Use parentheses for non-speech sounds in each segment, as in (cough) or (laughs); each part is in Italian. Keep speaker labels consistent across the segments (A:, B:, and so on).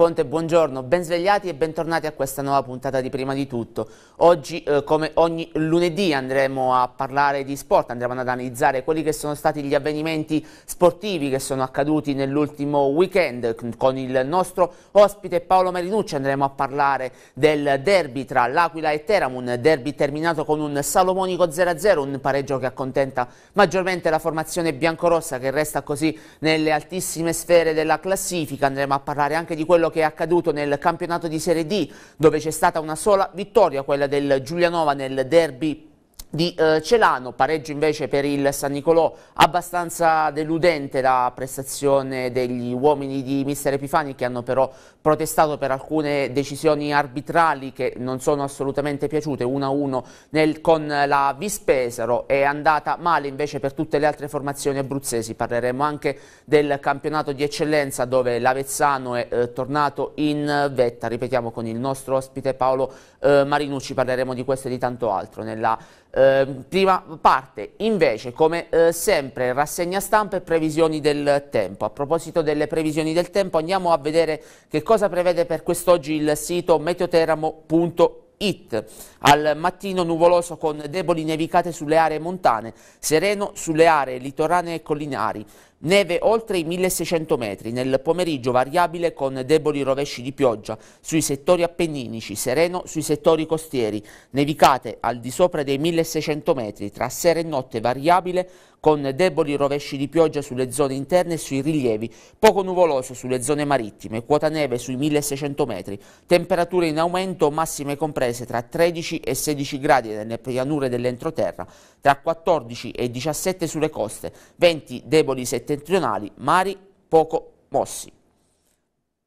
A: Ponte, buongiorno, ben svegliati e bentornati a questa nuova puntata di Prima di Tutto. Oggi, eh, come ogni lunedì, andremo a parlare di sport, andremo ad analizzare quelli che sono stati gli avvenimenti sportivi che sono accaduti nell'ultimo weekend. Con il nostro ospite Paolo Marinucci andremo a parlare del derby tra l'Aquila e Teramun, derby terminato con un salomonico 0-0, un pareggio che accontenta maggiormente la formazione biancorossa che resta così nelle altissime sfere della classifica. Andremo a parlare anche di quello che è accaduto nel campionato di Serie D, dove c'è stata una sola vittoria, quella del Giulianova nel derby di eh, Celano, pareggio invece per il San Nicolò, abbastanza deludente la prestazione degli uomini di mister Epifani che hanno però protestato per alcune decisioni arbitrali che non sono assolutamente piaciute, 1-1 con la Vispesaro, è andata male invece per tutte le altre formazioni abruzzesi, parleremo anche del campionato di eccellenza dove l'Avezzano è eh, tornato in vetta, ripetiamo con il nostro ospite Paolo eh, Marinucci, parleremo di questo e di tanto altro nella Ehm, prima parte invece come eh, sempre rassegna stampa e previsioni del tempo a proposito delle previsioni del tempo andiamo a vedere che cosa prevede per quest'oggi il sito meteoteramo.it It. Al mattino nuvoloso con deboli nevicate sulle aree montane, sereno sulle aree litorane e collinari. Neve oltre i 1600 metri, nel pomeriggio variabile con deboli rovesci di pioggia sui settori appenninici, sereno sui settori costieri, nevicate al di sopra dei 1600 metri, tra sera e notte variabile con deboli rovesci di pioggia sulle zone interne e sui rilievi, poco nuvoloso sulle zone marittime, quota neve sui 1600 metri, temperature in aumento massime comprese tra 13 e 16 gradi nelle pianure dell'entroterra, tra 14 e 17 sulle coste, venti deboli settentrionali, mari poco mossi.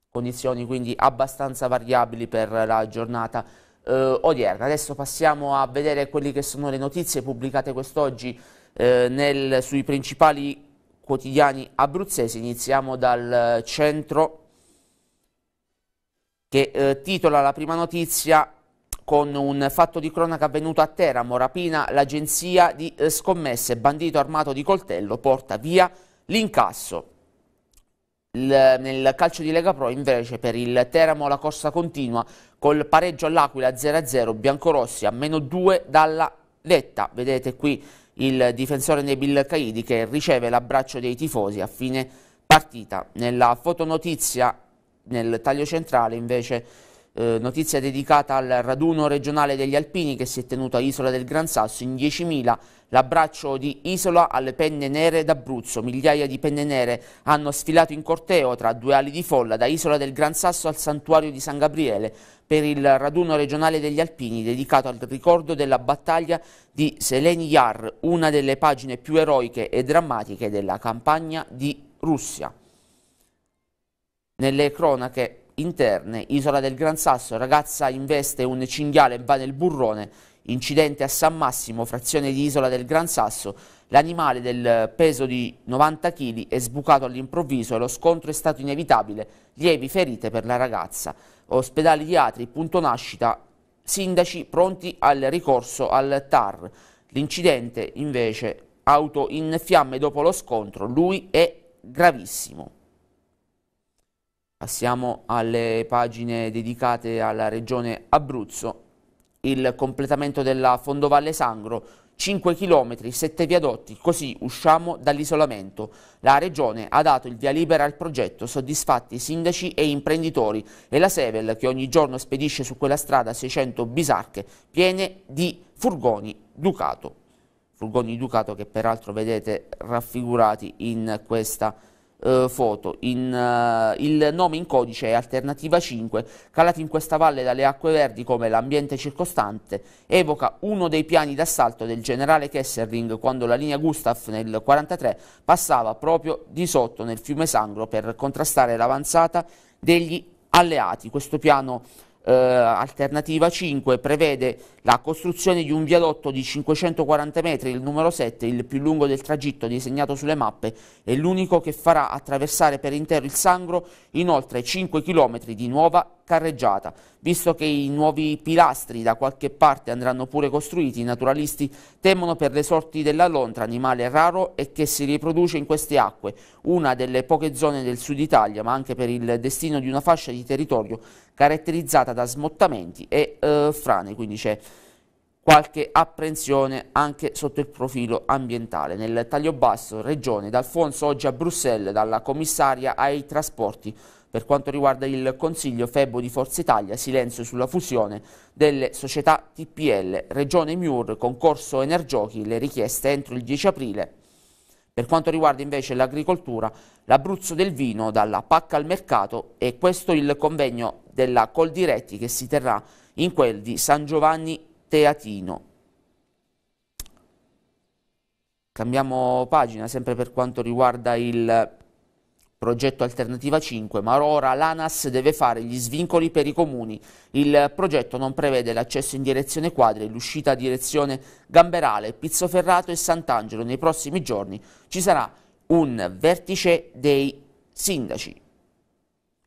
A: Condizioni quindi abbastanza variabili per la giornata eh, odierna. Adesso passiamo a vedere quelle che sono le notizie pubblicate quest'oggi eh, nel, sui principali quotidiani abruzzesi. Iniziamo dal eh, centro che eh, titola la prima notizia con un fatto di cronaca avvenuto a Teramo, rapina l'agenzia di eh, scommesse, bandito armato di coltello porta via l'incasso. nel calcio di Lega Pro invece per il Teramo la corsa continua col pareggio all'Aquila 0-0, biancorossi a meno 2 dalla vetta. Vedete qui il difensore Nebil Caidi che riceve l'abbraccio dei tifosi a fine partita. Nella fotonotizia nel taglio centrale invece eh, notizia dedicata al raduno regionale degli alpini che si è tenuto a Isola del Gran Sasso in 10.000 l'abbraccio di Isola alle penne nere d'Abruzzo migliaia di penne nere hanno sfilato in corteo tra due ali di folla da Isola del Gran Sasso al santuario di San Gabriele per il raduno regionale degli alpini dedicato al ricordo della battaglia di Seleni Yar una delle pagine più eroiche e drammatiche della campagna di Russia nelle cronache interne, Isola del Gran Sasso, ragazza investe un cinghiale e va nel burrone, incidente a San Massimo, frazione di Isola del Gran Sasso, l'animale del peso di 90 kg è sbucato all'improvviso e lo scontro è stato inevitabile, lievi ferite per la ragazza, ospedali di Atri, punto nascita, sindaci pronti al ricorso al TAR, l'incidente invece auto in fiamme dopo lo scontro, lui è gravissimo. Passiamo alle pagine dedicate alla regione Abruzzo. Il completamento della Fondovalle Sangro, 5 km, 7 viadotti, così usciamo dall'isolamento. La regione ha dato il via libera al progetto, soddisfatti sindaci e imprenditori e la Sevel che ogni giorno spedisce su quella strada 600 bisarche piene di furgoni Ducato. Furgoni Ducato che peraltro vedete raffigurati in questa eh, foto. In, eh, il nome in codice è Alternativa 5, calato in questa valle dalle acque verdi come l'ambiente circostante, evoca uno dei piani d'assalto del generale Kesselring quando la linea Gustav nel 1943 passava proprio di sotto nel fiume Sangro per contrastare l'avanzata degli alleati. Questo piano eh, alternativa 5 prevede la costruzione di un viadotto di 540 metri, il numero 7, il più lungo del tragitto disegnato sulle mappe, è l'unico che farà attraversare per intero il Sangro in oltre 5 km di nuova carreggiata. Visto che i nuovi pilastri da qualche parte andranno pure costruiti, i naturalisti temono per le sorti della lontra, animale raro e che si riproduce in queste acque, una delle poche zone del sud Italia, ma anche per il destino di una fascia di territorio caratterizzata da smottamenti e eh, frane, quindi c'è qualche apprensione anche sotto il profilo ambientale. Nel taglio basso, Regione, D'Alfonso oggi a Bruxelles, dalla commissaria ai trasporti per quanto riguarda il Consiglio Febo di Forza Italia, silenzio sulla fusione delle società TPL, Regione Miur, concorso Energiochi, le richieste entro il 10 aprile. Per quanto riguarda invece l'agricoltura, l'Abruzzo del vino dalla pacca al mercato e questo il convegno della Coldiretti che si terrà in quel di San Giovanni Teatino. Cambiamo pagina sempre per quanto riguarda il Progetto Alternativa 5, ma ora l'ANAS deve fare gli svincoli per i comuni. Il progetto non prevede l'accesso in direzione quadri l'uscita a direzione Gamberale, Pizzoferrato e Sant'Angelo. Nei prossimi giorni ci sarà un vertice dei sindaci.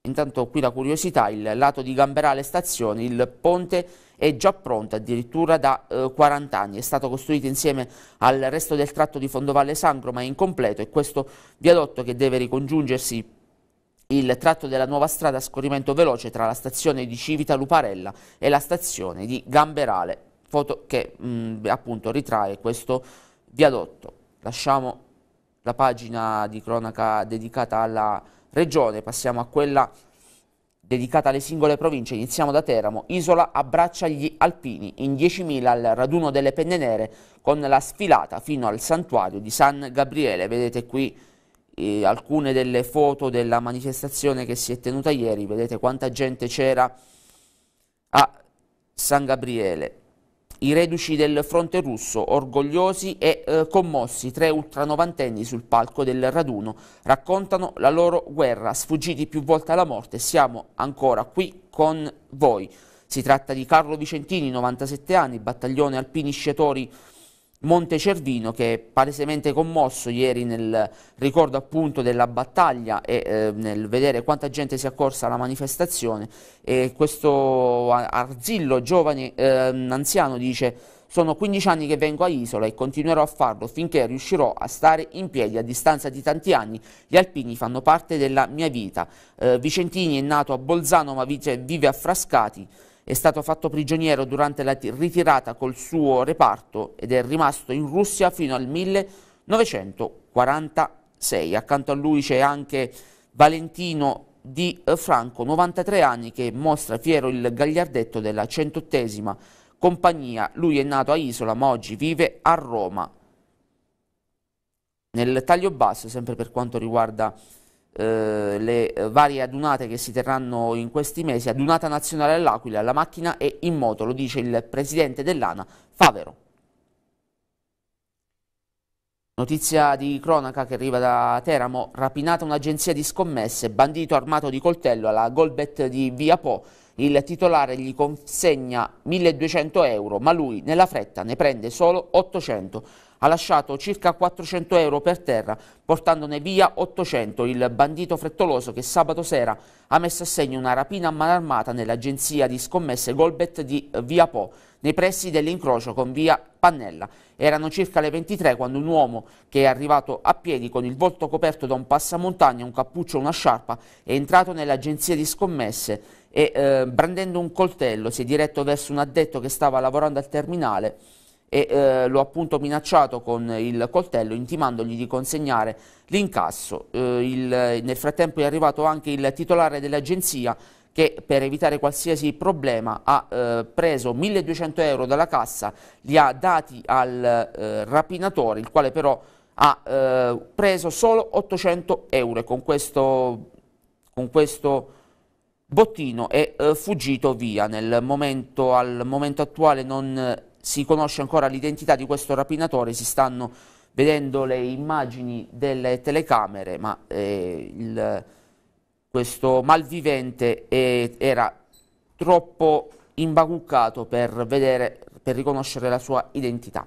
A: Intanto qui la curiosità, il lato di Gamberale Stazione, il ponte è già pronta addirittura da eh, 40 anni. È stato costruito insieme al resto del tratto di Fondovalle Sangro ma è incompleto e questo viadotto che deve ricongiungersi il tratto della nuova strada a scorrimento veloce tra la stazione di Civita Luparella e la stazione di Gamberale, foto che mh, mm, appunto ritrae questo viadotto. Lasciamo la pagina di cronaca dedicata alla regione, passiamo a quella dedicata alle singole province, iniziamo da Teramo, Isola abbraccia gli alpini in 10.000 al raduno delle penne nere con la sfilata fino al santuario di San Gabriele, vedete qui eh, alcune delle foto della manifestazione che si è tenuta ieri, vedete quanta gente c'era a San Gabriele i reduci del fronte russo, orgogliosi e eh, commossi, tre ultranovantenni sul palco del raduno, raccontano la loro guerra, sfuggiti più volte alla morte, siamo ancora qui con voi. Si tratta di Carlo Vicentini, 97 anni, battaglione alpini sciatori Montecervino che è palesemente commosso ieri nel ricordo appunto della battaglia e eh, nel vedere quanta gente si è accorsa alla manifestazione e questo arzillo giovane eh, anziano dice sono 15 anni che vengo a Isola e continuerò a farlo finché riuscirò a stare in piedi a distanza di tanti anni. Gli alpini fanno parte della mia vita. Eh, Vicentini è nato a Bolzano ma vive a Frascati è stato fatto prigioniero durante la ritirata col suo reparto ed è rimasto in Russia fino al 1946. Accanto a lui c'è anche Valentino di eh, Franco, 93 anni, che mostra fiero il gagliardetto della 108esima compagnia. Lui è nato a Isola, ma oggi vive a Roma. Nel taglio basso, sempre per quanto riguarda eh, le varie adunate che si terranno in questi mesi, adunata nazionale all'Aquila, la macchina è in moto, lo dice il presidente dell'ANA, Favero. Notizia di cronaca che arriva da Teramo, rapinata un'agenzia di scommesse, bandito armato di coltello alla Golbet di Via Po, il titolare gli consegna 1200 euro, ma lui nella fretta ne prende solo 800 ha lasciato circa 400 euro per terra, portandone via 800 il bandito frettoloso che sabato sera ha messo a segno una rapina a manarmata nell'agenzia di scommesse Golbet di eh, Via Po, nei pressi dell'incrocio con Via Pannella. Erano circa le 23 quando un uomo che è arrivato a piedi con il volto coperto da un passamontagna, un cappuccio e una sciarpa è entrato nell'agenzia di scommesse e eh, brandendo un coltello si è diretto verso un addetto che stava lavorando al terminale e eh, ha appunto minacciato con il coltello intimandogli di consegnare l'incasso. Eh, nel frattempo è arrivato anche il titolare dell'agenzia che per evitare qualsiasi problema ha eh, preso 1200 euro dalla cassa, li ha dati al eh, rapinatore, il quale però ha eh, preso solo 800 euro e con questo, con questo bottino è eh, fuggito via. Nel momento, al momento attuale non si conosce ancora l'identità di questo rapinatore, si stanno vedendo le immagini delle telecamere, ma eh, il, questo malvivente eh, era troppo imbacuccato per, vedere, per riconoscere la sua identità.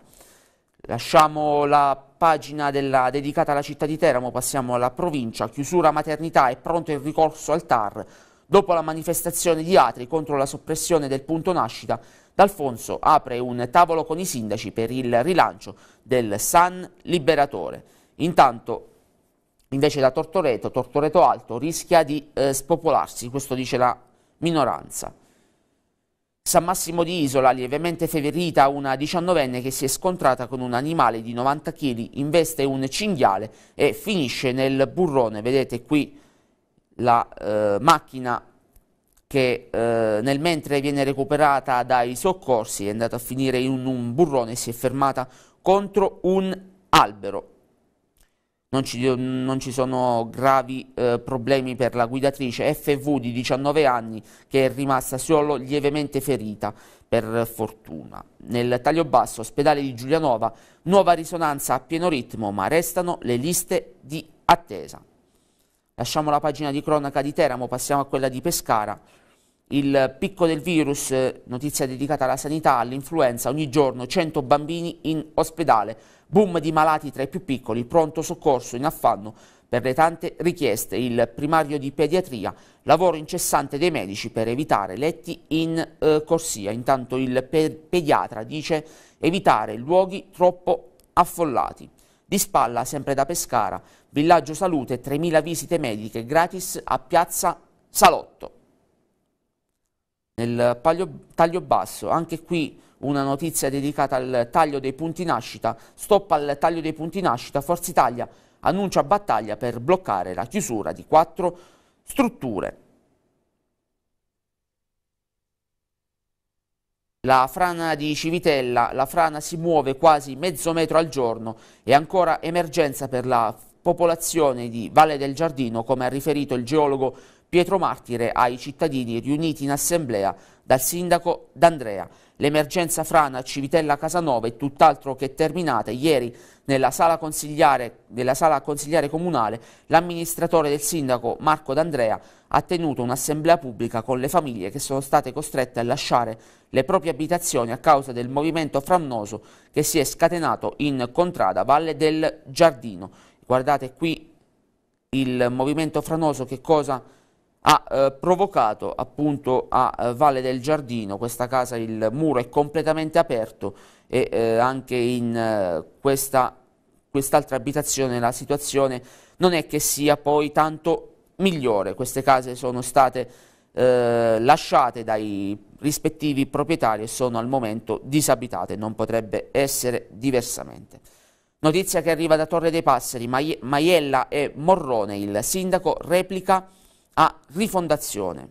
A: Lasciamo la pagina della, dedicata alla città di Teramo, passiamo alla provincia, chiusura maternità e pronto il ricorso al TAR. Dopo la manifestazione di Atri contro la soppressione del punto nascita, D'Alfonso apre un tavolo con i sindaci per il rilancio del San Liberatore. Intanto invece da Tortoreto, Tortoreto Alto rischia di eh, spopolarsi, questo dice la minoranza. San Massimo di Isola, lievemente feverita, una diciannovenne che si è scontrata con un animale di 90 kg, investe un cinghiale e finisce nel burrone. Vedete qui la eh, macchina che eh, nel mentre viene recuperata dai soccorsi è andata a finire in un burrone e si è fermata contro un albero. Non ci, non ci, sono gravi eh, problemi per la guidatrice FV di 19 anni che è rimasta solo lievemente ferita per fortuna. Nel taglio basso ospedale di Giulianova nuova risonanza a pieno ritmo ma restano le liste di attesa. Lasciamo la pagina di cronaca di Teramo, passiamo a quella di Pescara. Il picco del virus, notizia dedicata alla sanità, all'influenza, ogni giorno 100 bambini in ospedale, boom di malati tra i più piccoli, pronto soccorso in affanno per le tante richieste, il primario di pediatria, lavoro incessante dei medici per evitare letti in eh, corsia. Intanto il pe pediatra dice evitare luoghi troppo affollati. Di spalla, sempre da Pescara, villaggio salute, 3.000 visite mediche gratis a piazza Salotto nel palio, taglio basso, anche qui una notizia dedicata al taglio dei punti nascita, stop al taglio dei punti nascita, Forza Italia annuncia battaglia per bloccare la chiusura di quattro strutture. La frana di Civitella, la frana si muove quasi mezzo metro al giorno e ancora emergenza per la popolazione di Valle del Giardino, come ha riferito il geologo Pietro Martire ai cittadini riuniti in assemblea dal sindaco D'Andrea. L'emergenza frana Civitella Casanova è tutt'altro che terminata. Ieri nella sala consigliare, nella sala consigliare comunale l'amministratore del sindaco Marco D'Andrea ha tenuto un'assemblea pubblica con le famiglie che sono state costrette a lasciare le proprie abitazioni a causa del movimento frannoso che si è scatenato in contrada Valle del Giardino. Guardate qui il movimento franoso che cosa ha eh, provocato appunto a eh, Valle del Giardino, questa casa il muro è completamente aperto e eh, anche in eh, questa quest'altra abitazione la situazione non è che sia poi tanto migliore, queste case sono state eh, lasciate dai rispettivi proprietari e sono al momento disabitate, non potrebbe essere diversamente. Notizia che arriva da Torre dei Passeri, Maiella e Morrone, il sindaco replica a Rifondazione.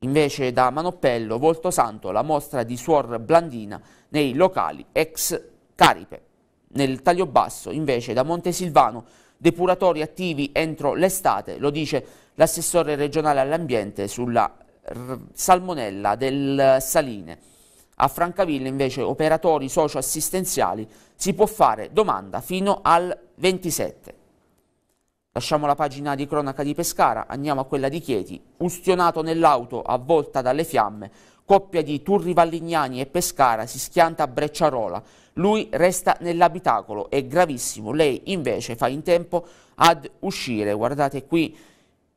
A: Invece da Manoppello, Volto Santo, la mostra di Suor Blandina nei locali ex Caripe. Nel taglio basso, invece, da Montesilvano, depuratori attivi entro l'estate, lo dice l'assessore regionale all'ambiente sulla salmonella del Saline. A Francavilla, invece, operatori socioassistenziali si può fare domanda fino al 27. Lasciamo la pagina di cronaca di Pescara, andiamo a quella di Chieti. Ustionato nell'auto, avvolta dalle fiamme, coppia di Turri Vallignani e Pescara si schianta a Brecciarola. Lui resta nell'abitacolo, è gravissimo. Lei invece fa in tempo ad uscire. Guardate qui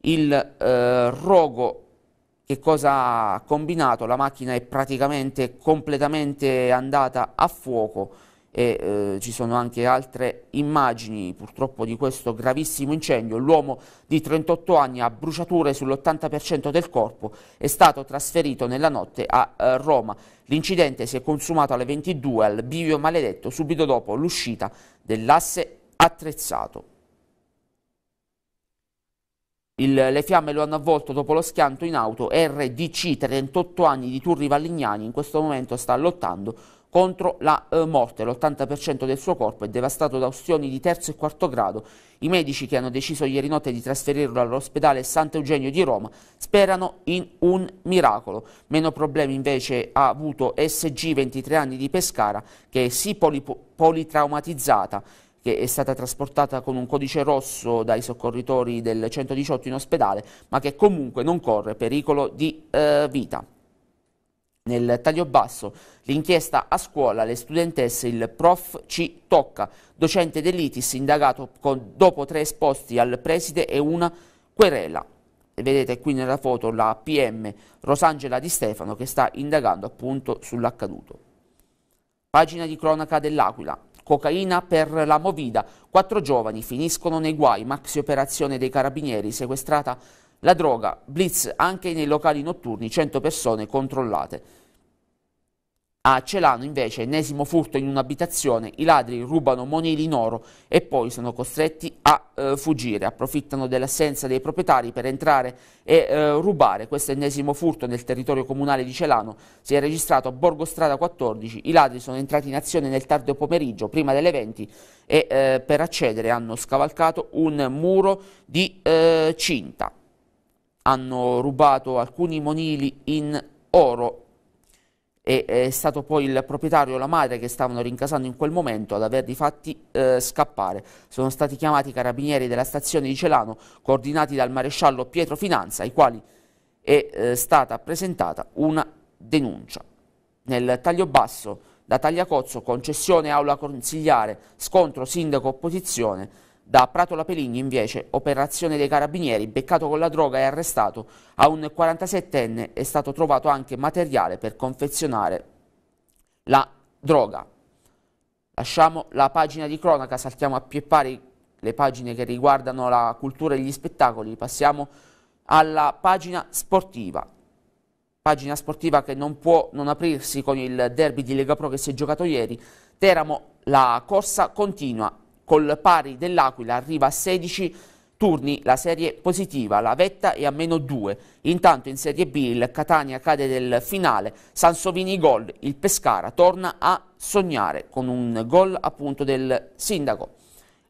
A: il eh, rogo che cosa ha combinato. La macchina è praticamente completamente andata a fuoco e eh, ci sono anche altre immagini purtroppo di questo gravissimo incendio. L'uomo di 38 anni ha bruciature sull'80% del corpo, è stato trasferito nella notte a eh, Roma. L'incidente si è consumato alle 22 al Bivio Maledetto subito dopo l'uscita dell'asse attrezzato. Il, le fiamme lo hanno avvolto dopo lo schianto in auto RDC, 38 anni di Turri Valignani, in questo momento sta lottando contro la eh, morte. L'80% del suo corpo è devastato da ustioni di terzo e quarto grado. I medici che hanno deciso ieri notte di trasferirlo all'ospedale Sant'Eugenio di Roma sperano in un miracolo. Meno problemi invece ha avuto SG 23 anni di Pescara che si poli politraumatizzata che è stata trasportata con un codice rosso dai soccorritori del 118 in ospedale, ma che comunque non corre pericolo di eh, vita. Nel taglio basso, l'inchiesta a scuola, le studentesse, il prof ci tocca, docente dell'ITIS indagato con, dopo tre esposti al preside e una querela. E vedete qui nella foto la PM Rosangela Di Stefano che sta indagando appunto sull'accaduto. Pagina di cronaca dell'Aquila. Cocaina per la Movida. Quattro giovani finiscono nei guai. Maxi operazione dei carabinieri sequestrata la droga, blitz anche nei locali notturni, 100 persone controllate. A Celano invece ennesimo furto in un'abitazione, i ladri rubano monili in oro e poi sono costretti a eh, fuggire, approfittano dell'assenza dei proprietari per entrare e eh, rubare. Questo ennesimo furto nel territorio comunale di Celano si è registrato a Borgo Strada 14, i ladri sono entrati in azione nel tardo pomeriggio prima delle 20 e eh, per accedere hanno scavalcato un muro di eh, cinta hanno rubato alcuni monili in oro e eh, è stato poi il proprietario o la madre che stavano rincasando in quel momento ad averli fatti eh, scappare. Sono stati chiamati i carabinieri della stazione di Celano, coordinati dal maresciallo Pietro Finanza, ai quali è eh, stata presentata una denuncia. Nel taglio basso da Tagliacozzo, concessione aula consigliare, scontro sindaco-opposizione, da Prato La Peligni invece, operazione dei carabinieri, beccato con la droga e arrestato, a un 47enne è stato trovato anche materiale per confezionare la droga. Lasciamo la pagina di cronaca, saltiamo a più e pari le pagine che riguardano la cultura e gli spettacoli, passiamo alla pagina sportiva. Pagina sportiva che non può non aprirsi con il derby di Lega Pro che si è giocato ieri. Teramo, la corsa continua, col pari dell'Aquila arriva a 16 turni la serie positiva, la vetta è a meno 2. Intanto in Serie B il Catania cade del finale, Sansovini gol, il Pescara torna a sognare con un gol appunto del sindaco.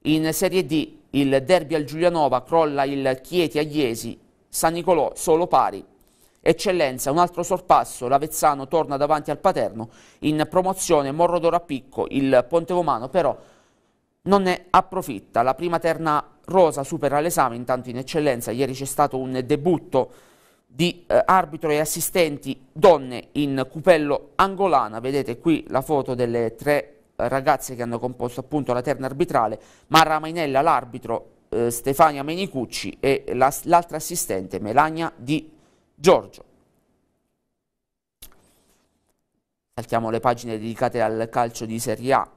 A: In Serie D il derby al Giulianova crolla il Chieti a Iesi, San Nicolò solo pari. Eccellenza, un altro sorpasso, l'Avezzano torna davanti al Paterno, in promozione Morrodoro a Picco, il Pontevomano però non ne approfitta. La prima terna rosa supera l'esame, intanto in eccellenza ieri c'è stato un debutto di eh, arbitro e assistenti donne in cupello angolana, vedete qui la foto delle tre ragazze che hanno composto appunto la terna arbitrale, Marra Mainella l'arbitro, eh, Stefania Menicucci e l'altra assistente Melania Di Giorgio. Saltiamo le pagine dedicate al calcio di Serie A,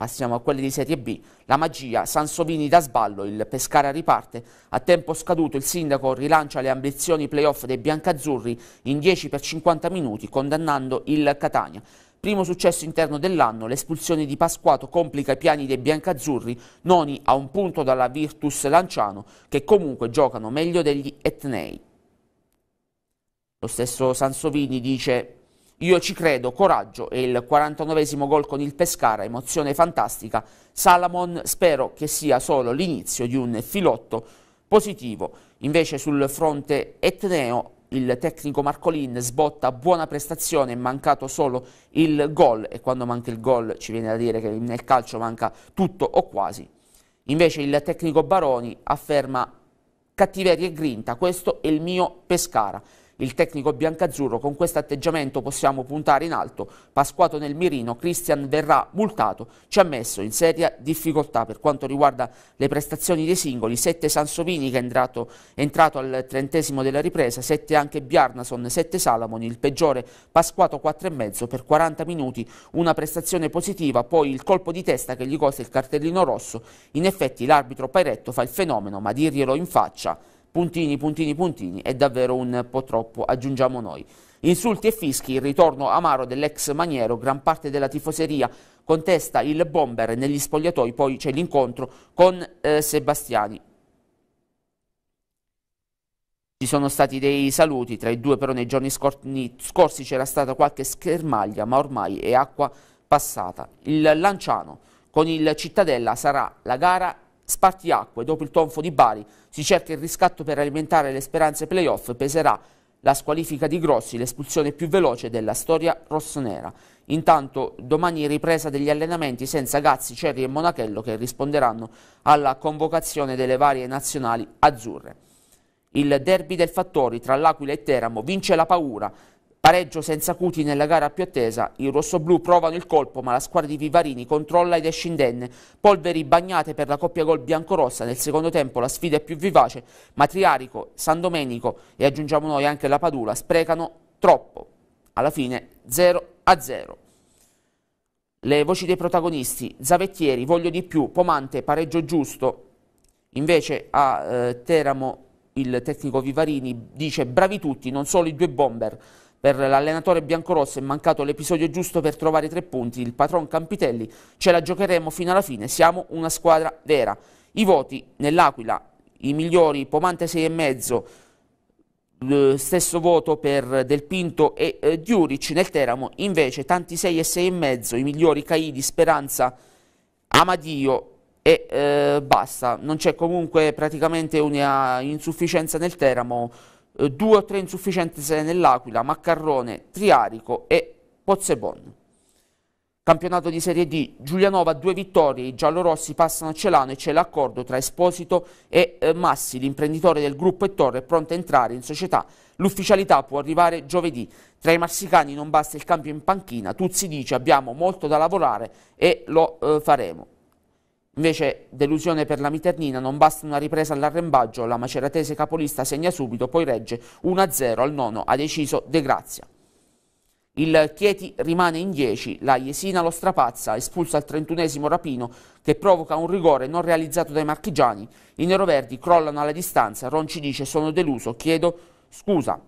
A: Passiamo a quelli di Serie B. La magia, Sansovini da sballo, il Pescara riparte. A tempo scaduto il sindaco rilancia le ambizioni playoff dei biancazzurri in 10 per 50 minuti, condannando il Catania. Primo successo interno dell'anno, l'espulsione di Pasquato complica i piani dei biancazzurri, noni a un punto dalla Virtus Lanciano, che comunque giocano meglio degli Etnei. Lo stesso Sansovini dice io ci credo, coraggio e il 49esimo gol con il Pescara, emozione fantastica. Salamon spero che sia solo l'inizio di un filotto positivo. Invece sul fronte etneo il tecnico Marcolin sbotta buona prestazione, è mancato solo il gol e quando manca il gol ci viene a dire che nel calcio manca tutto o quasi. Invece il tecnico Baroni afferma cattiveria e grinta, questo è il mio Pescara. Il tecnico biancazzurro con questo atteggiamento possiamo puntare in alto. Pasquato nel mirino, Christian verrà multato. Ci ha messo in seria difficoltà per quanto riguarda le prestazioni dei singoli. 7 Sansovini che è entrato, è entrato al trentesimo della ripresa, 7 anche Bjarnason, 7 Salamoni. il peggiore Pasquato 4,5 per 40 minuti. Una prestazione positiva, poi il colpo di testa che gli costa il cartellino rosso. In effetti l'arbitro Pairetto fa il fenomeno, ma dirglielo in faccia puntini, puntini, puntini, è davvero un po' troppo, aggiungiamo noi. Insulti e fischi, il ritorno amaro dell'ex maniero, gran parte della tifoseria contesta il bomber negli spogliatoi, poi c'è l'incontro con eh, Sebastiani. Ci sono stati dei saluti tra i due, però nei giorni scorsi c'era stata qualche schermaglia, ma ormai è acqua passata. Il Lanciano con il Cittadella sarà la gara spartiacque dopo il tonfo di Bari, si cerca il riscatto per alimentare le speranze playoff, peserà la squalifica di Grossi, l'espulsione più veloce della storia rossonera. Intanto domani ripresa degli allenamenti senza Gazzi, Cerri e Monachello che risponderanno alla convocazione delle varie nazionali azzurre. Il derby del Fattori tra l'Aquila e Teramo vince la paura, Pareggio senza Cuti nella gara più attesa, i rossoblù provano il colpo ma la squadra di Vivarini controlla ed esce indenne. Polveri bagnate per la coppia gol biancorossa, nel secondo tempo la sfida è più vivace, Matriarico, San Domenico e aggiungiamo noi anche la Padula sprecano troppo. Alla fine 0 a 0. Le voci dei protagonisti, Zavettieri, Voglio di più, Pomante, Pareggio giusto, invece a eh, Teramo il tecnico Vivarini dice bravi tutti, non solo i due bomber. Per l'allenatore biancorosso è mancato l'episodio giusto per trovare tre punti. Il patron Campitelli ce la giocheremo fino alla fine. Siamo una squadra vera. I voti nell'Aquila, i migliori Pomante 6,5, stesso voto per Del Pinto e eh, Diuric. Nel Teramo invece tanti 6 e 6,5, i migliori Caidi, Speranza, Amadio e eh, basta. Non c'è comunque praticamente un'insufficienza nel Teramo eh, due o tre insufficienti se nell'Aquila, Maccarrone, Triarico e Pozzebon. Campionato di Serie D, Giulianova due vittorie, i giallorossi passano a Celano e c'è l'accordo tra Esposito e eh, Massi, l'imprenditore del gruppo Ettore, pronto a entrare in società. L'ufficialità può arrivare giovedì. Tra i marsicani non basta il cambio in panchina, Tuzzi dice abbiamo molto da lavorare e lo eh, faremo. Invece delusione per la Miternina, non basta una ripresa all'arrembaggio, la maceratese capolista segna subito, poi regge 1-0 al nono, ha deciso De Grazia. Il Chieti rimane in 10, la Jesina lo strapazza, espulsa al 31 Rapino che provoca un rigore non realizzato dai marchigiani, i neroverdi crollano alla distanza, Ronci dice sono deluso, chiedo scusa.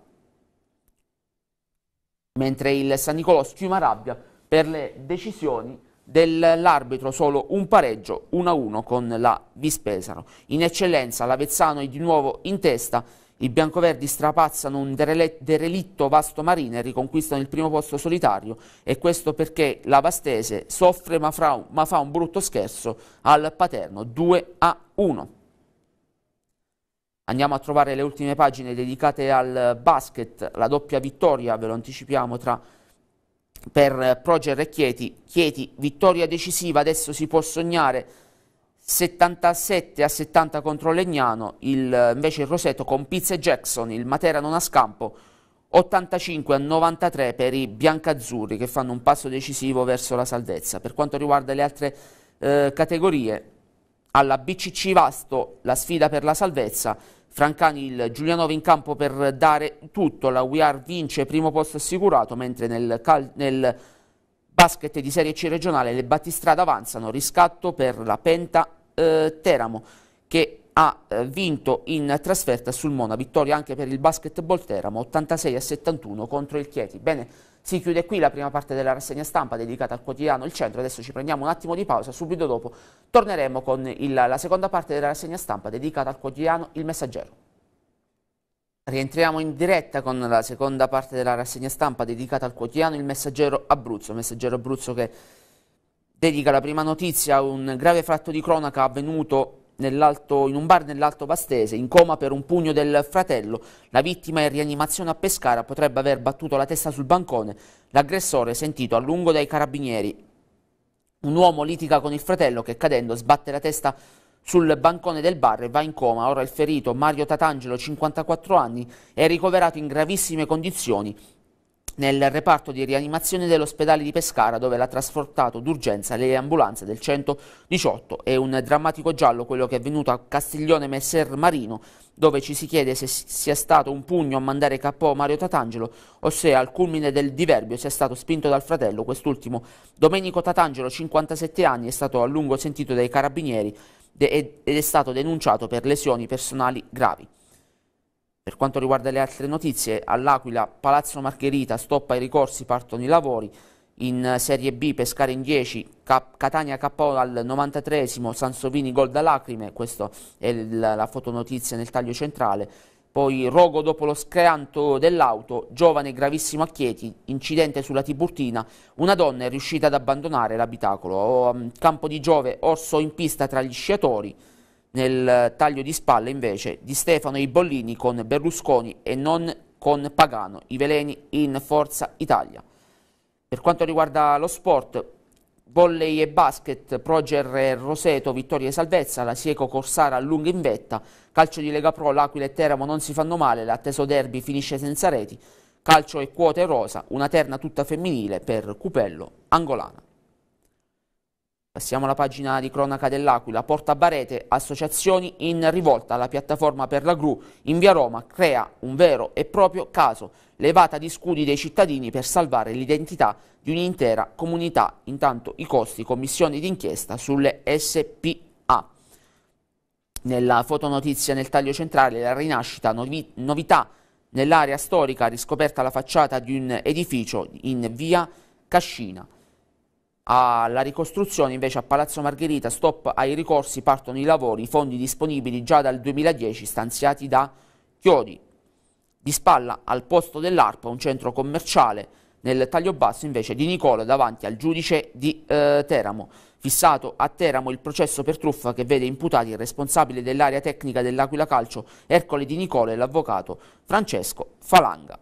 A: Mentre il San Nicolò schiuma rabbia per le decisioni dell'arbitro solo un pareggio 1-1 con la Vispesaro. In eccellenza l'Avezzano è di nuovo in testa, i biancoverdi strapazzano un derelitto Vasto Marina e riconquistano il primo posto solitario e questo perché la Vastese soffre ma, un, ma fa un brutto scherzo al Paterno 2 a 1. Andiamo a trovare le ultime pagine dedicate al basket, la doppia vittoria, ve lo anticipiamo, tra per eh, Proger e Chieti. Chieti, vittoria decisiva, adesso si può sognare 77 a 70 contro Legnano, il, eh, invece il Roseto con Pizza e Jackson, il Matera non ha scampo, 85 a 93 per i biancazzurri che fanno un passo decisivo verso la salvezza. Per quanto riguarda le altre eh, categorie, alla BCC Vasto la sfida per la salvezza, Francani il Giulianova in campo per dare tutto, la UIAR vince, primo posto assicurato, mentre nel, nel basket di Serie C regionale le Battistrada avanzano, riscatto per la Penta eh, Teramo che ha eh, vinto in trasferta sul Mona, vittoria anche per il basketball Teramo 86 a 71 contro il Chieti. Bene, si chiude qui la prima parte della rassegna stampa dedicata al quotidiano Il Centro, adesso ci prendiamo un attimo di pausa, subito dopo torneremo con il, la seconda parte della rassegna stampa dedicata al quotidiano Il Messaggero. Rientriamo in diretta con la seconda parte della rassegna stampa dedicata al quotidiano Il Messaggero Abruzzo, Messaggero Abruzzo che dedica la prima notizia a un grave fratto di cronaca avvenuto in un bar nell'Alto Pastese, in coma per un pugno del fratello. La vittima in rianimazione a Pescara potrebbe aver battuto la testa sul bancone. L'aggressore sentito a lungo dai carabinieri. Un uomo litiga con il fratello che cadendo sbatte la testa sul bancone del bar e va in coma. Ora il ferito Mario Tatangelo, 54 anni, è ricoverato in gravissime condizioni nel reparto di rianimazione dell'ospedale di Pescara dove l'ha trasportato d'urgenza le ambulanze del 118 e un drammatico giallo quello che è avvenuto a Castiglione Messer Marino dove ci si chiede se sia stato un pugno a mandare capo Mario Tatangelo o se al culmine del diverbio sia stato spinto dal fratello quest'ultimo Domenico Tatangelo 57 anni è stato a lungo sentito dai carabinieri ed è stato denunciato per lesioni personali gravi per quanto riguarda le altre notizie, all'Aquila, Palazzo Margherita, stoppa i ricorsi, partono i lavori. In Serie B Pescare in 10, Cap Catania KO al 93 Sansovini gol da lacrime, questa è la, la fotonotizia nel taglio centrale. Poi rogo dopo lo schianto dell'auto, giovane gravissimo a Chieti, incidente sulla Tiburtina, una donna è riuscita ad abbandonare l'abitacolo. Mm, campo di Giove, orso in pista tra gli sciatori. Nel eh, taglio di spalle invece di Stefano e i bollini con Berlusconi e non con Pagano, i veleni in Forza Italia. Per quanto riguarda lo sport, volley e basket, Proger e Roseto, vittoria e salvezza, la Sieco Corsara allunga in vetta, calcio di Lega Pro, l'Aquila e Teramo non si fanno male, l'atteso derby finisce senza reti, calcio e quota e rosa, una terna tutta femminile per Cupello Angolana. Passiamo alla pagina di cronaca dell'Aquila. Porta Barete, associazioni in rivolta. alla piattaforma per la gru in via Roma crea un vero e proprio caso. Levata di scudi dei cittadini per salvare l'identità di un'intera comunità. Intanto i costi, commissioni d'inchiesta sulle SPA. Nella fotonotizia nel taglio centrale la rinascita, novi novità nell'area storica, riscoperta la facciata di un edificio in via Cascina alla ricostruzione invece a Palazzo Margherita stop ai ricorsi partono i lavori, i fondi disponibili già dal 2010 stanziati da Chiodi. Di spalla al posto dell'ARPA un centro commerciale nel taglio basso invece di Nicola davanti al giudice di eh, Teramo. Fissato a Teramo il processo per truffa che vede imputati il responsabile dell'area tecnica dell'Aquila Calcio Ercole Di Nicola e l'avvocato Francesco Falanga.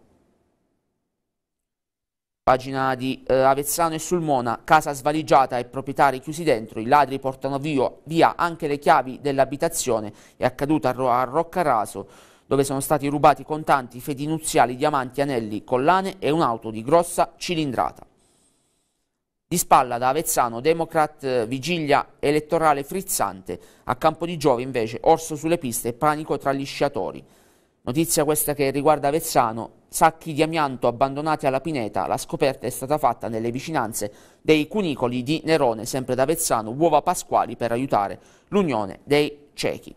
A: Pagina di eh, Avezzano e Sulmona, casa svaligiata e proprietari chiusi dentro, i ladri portano via, via anche le chiavi dell'abitazione, è accaduto a, Ro a Roccaraso, dove sono stati rubati contanti, fedi nuziali, diamanti, anelli, collane e un'auto di grossa cilindrata. Di spalla da Avezzano, Democrat, eh, vigilia elettorale frizzante. A Campo di Giove invece, orso sulle piste e panico tra gli sciatori. Notizia questa che riguarda Avezzano, sacchi di amianto abbandonati alla pineta, la scoperta è stata fatta nelle vicinanze dei cunicoli di Nerone, sempre da Avezzano, uova pasquali per aiutare l'unione dei ciechi.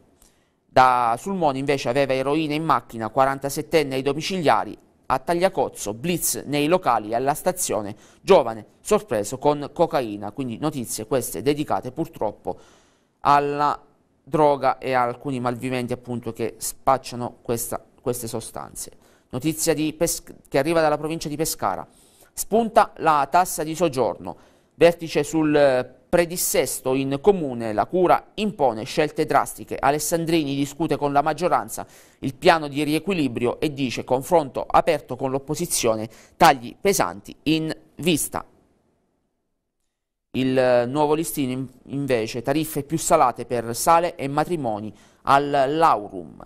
A: Da Sulmone invece aveva eroina in macchina, 47enne ai domiciliari, a Tagliacozzo, blitz nei locali alla stazione, giovane sorpreso con cocaina, quindi notizie queste dedicate purtroppo alla droga e alcuni malviventi appunto che spacciano questa, queste sostanze. Notizia che arriva dalla provincia di Pescara. Spunta la tassa di soggiorno. Vertice sul eh, predissesto in comune, la cura impone scelte drastiche. Alessandrini discute con la maggioranza il piano di riequilibrio e dice confronto aperto con l'opposizione, tagli pesanti in vista. Il eh, nuovo listino invece tariffe più salate per sale e matrimoni al Laurum.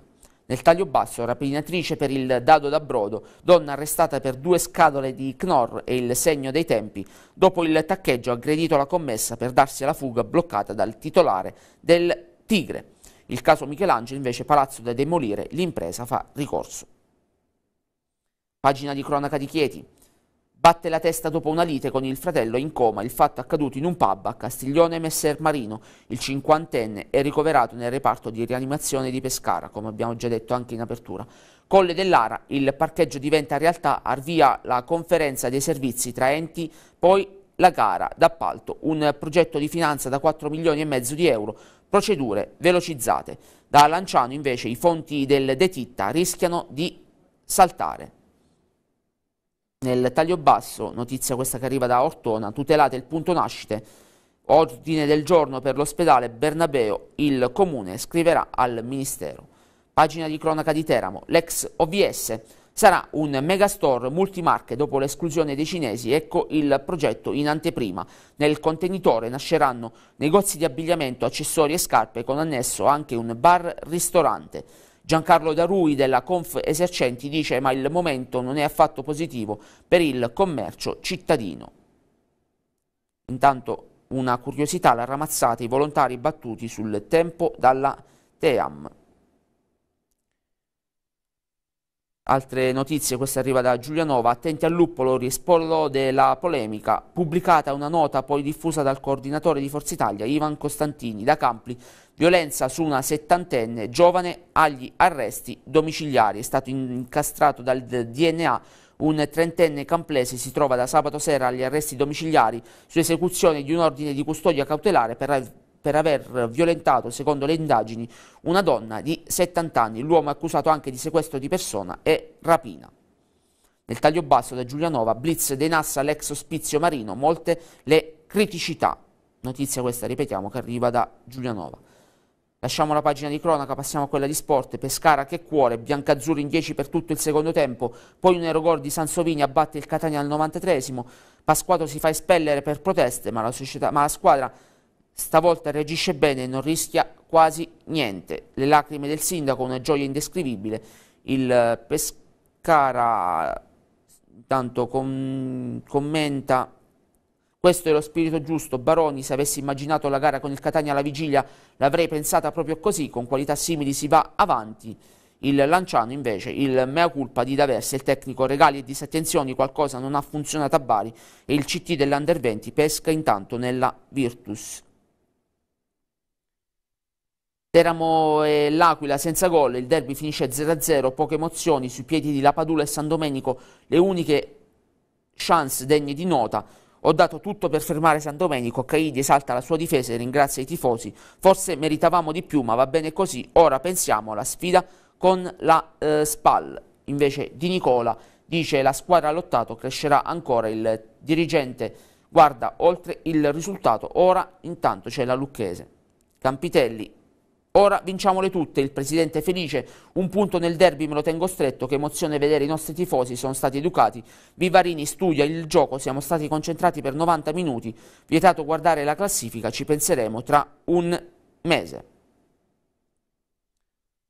A: Nel taglio basso, rapinatrice per il dado da brodo, donna arrestata per due scatole di Knorr e il segno dei tempi, dopo il taccheggio aggredito la commessa per darsi alla fuga bloccata dal titolare del Tigre. Il caso Michelangelo invece palazzo da demolire, l'impresa fa ricorso. Pagina di cronaca di Chieti. Batte la testa dopo una lite con il fratello in coma, il fatto accaduto in un pub a Castiglione Messer Marino. Il cinquantenne è ricoverato nel reparto di rianimazione di Pescara, come abbiamo già detto anche in apertura. Colle dell'Ara, il parcheggio diventa realtà, arvia la conferenza dei servizi tra enti, poi la gara d'appalto, un progetto di finanza da 4 milioni e mezzo di euro, procedure velocizzate. Da Lanciano invece i fonti del Detitta rischiano di saltare. Nel taglio basso, notizia questa che arriva da Ortona, tutelate il punto nascite, ordine del giorno per l'ospedale Bernabeo, il comune scriverà al ministero. Pagina di cronaca di Teramo, l'ex OVS sarà un megastore multimarche dopo l'esclusione dei cinesi, ecco il progetto in anteprima. Nel contenitore nasceranno negozi di abbigliamento, accessori e scarpe con annesso anche un bar-ristorante. Giancarlo Darui della Conf Esercenti dice ma il momento non è affatto positivo per il commercio cittadino. Intanto una curiosità, la ramazzata, i volontari battuti sul tempo dalla Team. Altre notizie, questa arriva da Giulianova, attenti al luppolo, rispollo della polemica, pubblicata una nota poi diffusa dal coordinatore di Forza Italia, Ivan Costantini, da Campli, violenza su una settantenne, giovane agli arresti domiciliari, è stato incastrato dal DNA un trentenne camplese si trova da sabato sera agli arresti domiciliari su esecuzione di un ordine di custodia cautelare per per aver violentato, secondo le indagini, una donna di 70 anni. L'uomo è accusato anche di sequestro di persona e rapina. Nel taglio basso da Giulianova, blitz dei Nassa all'ex ospizio marino, molte le criticità. Notizia questa, ripetiamo, che arriva da Giulianova. Lasciamo la pagina di cronaca, passiamo a quella di sport. Pescara che cuore, Biancazzurri in 10 per tutto il secondo tempo, poi un aerogol di Sansovini abbatte il Catania al 93 Pasquato si fa espellere per proteste, ma la, società, ma la squadra Stavolta reagisce bene e non rischia quasi niente. Le lacrime del sindaco, una gioia indescrivibile. Il eh, Pescara tanto com commenta questo è lo spirito giusto, Baroni, se avessi immaginato la gara con il Catania alla vigilia l'avrei pensata proprio così, con qualità simili si va avanti. Il Lanciano invece, il mea culpa di D'Aversa, il tecnico regali e disattenzioni, qualcosa non ha funzionato a Bari e il CT dell'Under 20 pesca intanto nella Virtus. Teramo e eh, L'Aquila senza gol, il derby finisce 0-0, poche emozioni sui piedi di Lapadula e San Domenico, le uniche chance degne di nota. Ho dato tutto per fermare San Domenico, Caidi esalta la sua difesa e ringrazia i tifosi. Forse meritavamo di più, ma va bene così. Ora pensiamo alla sfida con la eh, SPAL. Invece di Nicola dice la squadra ha lottato, crescerà ancora il dirigente. Guarda oltre il risultato, ora intanto c'è la Lucchese. Campitelli Ora vinciamole tutte, il presidente è felice, un punto nel derby me lo tengo stretto, che emozione vedere i nostri tifosi, sono stati educati, Vivarini studia il gioco, siamo stati concentrati per 90 minuti, vietato guardare la classifica, ci penseremo tra un mese.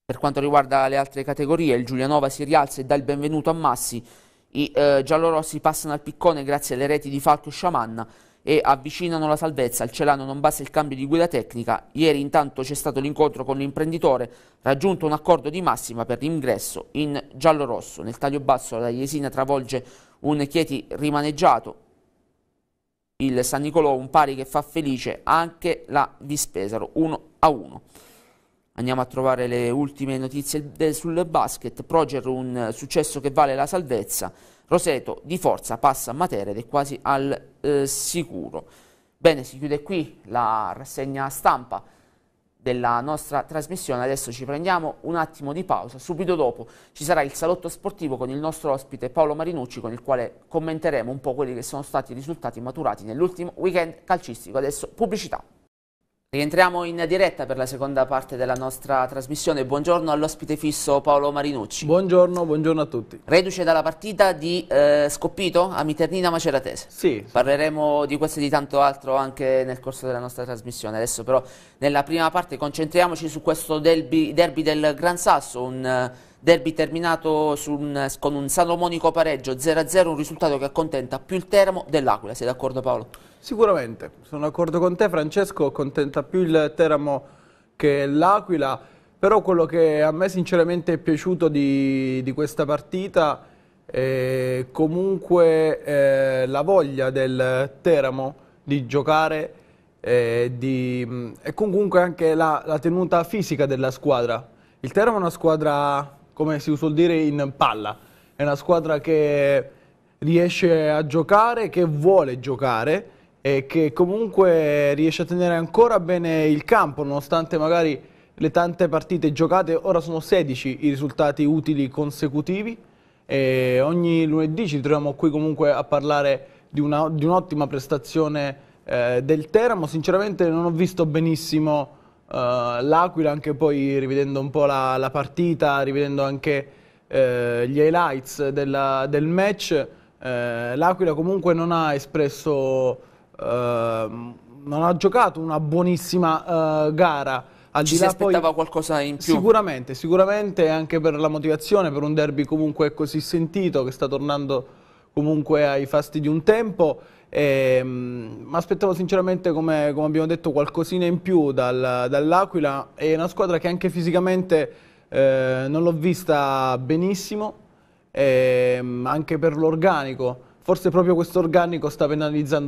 A: Per quanto riguarda le altre categorie, il Giulianova si rialza e dà il benvenuto a Massi, i eh, giallorossi passano al piccone grazie alle reti di Falco e Sciamanna, e avvicinano la salvezza. Al Celano non basta il cambio di guida tecnica. Ieri intanto c'è stato l'incontro con l'imprenditore, raggiunto un accordo di massima per l'ingresso in giallo-rosso. Nel taglio basso la Jesina travolge un Chieti rimaneggiato, il San Nicolò un pari che fa felice anche la Vispesaro 1 a 1 andiamo a trovare le ultime notizie del, sul basket Proger un successo che vale la salvezza Roseto di forza passa a Matera ed è quasi al eh, sicuro. Bene, si chiude qui la rassegna stampa della nostra trasmissione. Adesso ci prendiamo un attimo di pausa. Subito dopo ci sarà il salotto sportivo con il nostro ospite Paolo Marinucci, con il quale commenteremo un po' quelli che sono stati i risultati maturati nell'ultimo weekend calcistico. Adesso pubblicità. Rientriamo in diretta per la seconda parte della nostra trasmissione. Buongiorno all'ospite fisso Paolo Marinucci. Buongiorno, buongiorno a tutti. Reduce dalla partita di eh, Scoppito a Miternina Maceratese. Sì. Parleremo di questo e di tanto altro anche nel corso della nostra trasmissione. Adesso però nella prima parte concentriamoci su questo derby, derby del Gran Sasso, un derby terminato un, con un salomonico pareggio 0-0, un risultato che accontenta più il Teramo dell'Aquila. Sei d'accordo Paolo?
B: Sicuramente, sono d'accordo con te Francesco, accontenta più il Teramo che l'Aquila, però quello che a me sinceramente è piaciuto di, di questa partita è comunque eh, la voglia del Teramo di giocare e, eh, di, mm, e comunque anche la, la tenuta fisica della squadra. Il Teramo è una squadra come si usual dire, in palla. È una squadra che riesce a giocare, che vuole giocare e che comunque riesce a tenere ancora bene il campo, nonostante magari le tante partite giocate, ora sono 16 i risultati utili consecutivi e ogni lunedì ci troviamo qui comunque a parlare di un'ottima prestazione eh, del Teramo, sinceramente non ho visto benissimo Uh, L'Aquila, anche poi rivedendo un po' la, la partita, rivedendo anche eh, gli highlights della, del match, eh, l'Aquila comunque non ha espresso, eh, non ha giocato una buonissima eh, gara. Al Ci di là si aspettava poi, qualcosa in più? Sicuramente, sicuramente anche per la motivazione, per un derby comunque così sentito che sta tornando comunque ai fasti di un tempo. Mi ehm, aspettavo sinceramente, come, come, abbiamo detto, qualcosina in più dal, dall'Aquila. È una squadra che anche fisicamente eh, non l'ho vista benissimo, ehm, anche per l'organico. Forse proprio questo organico,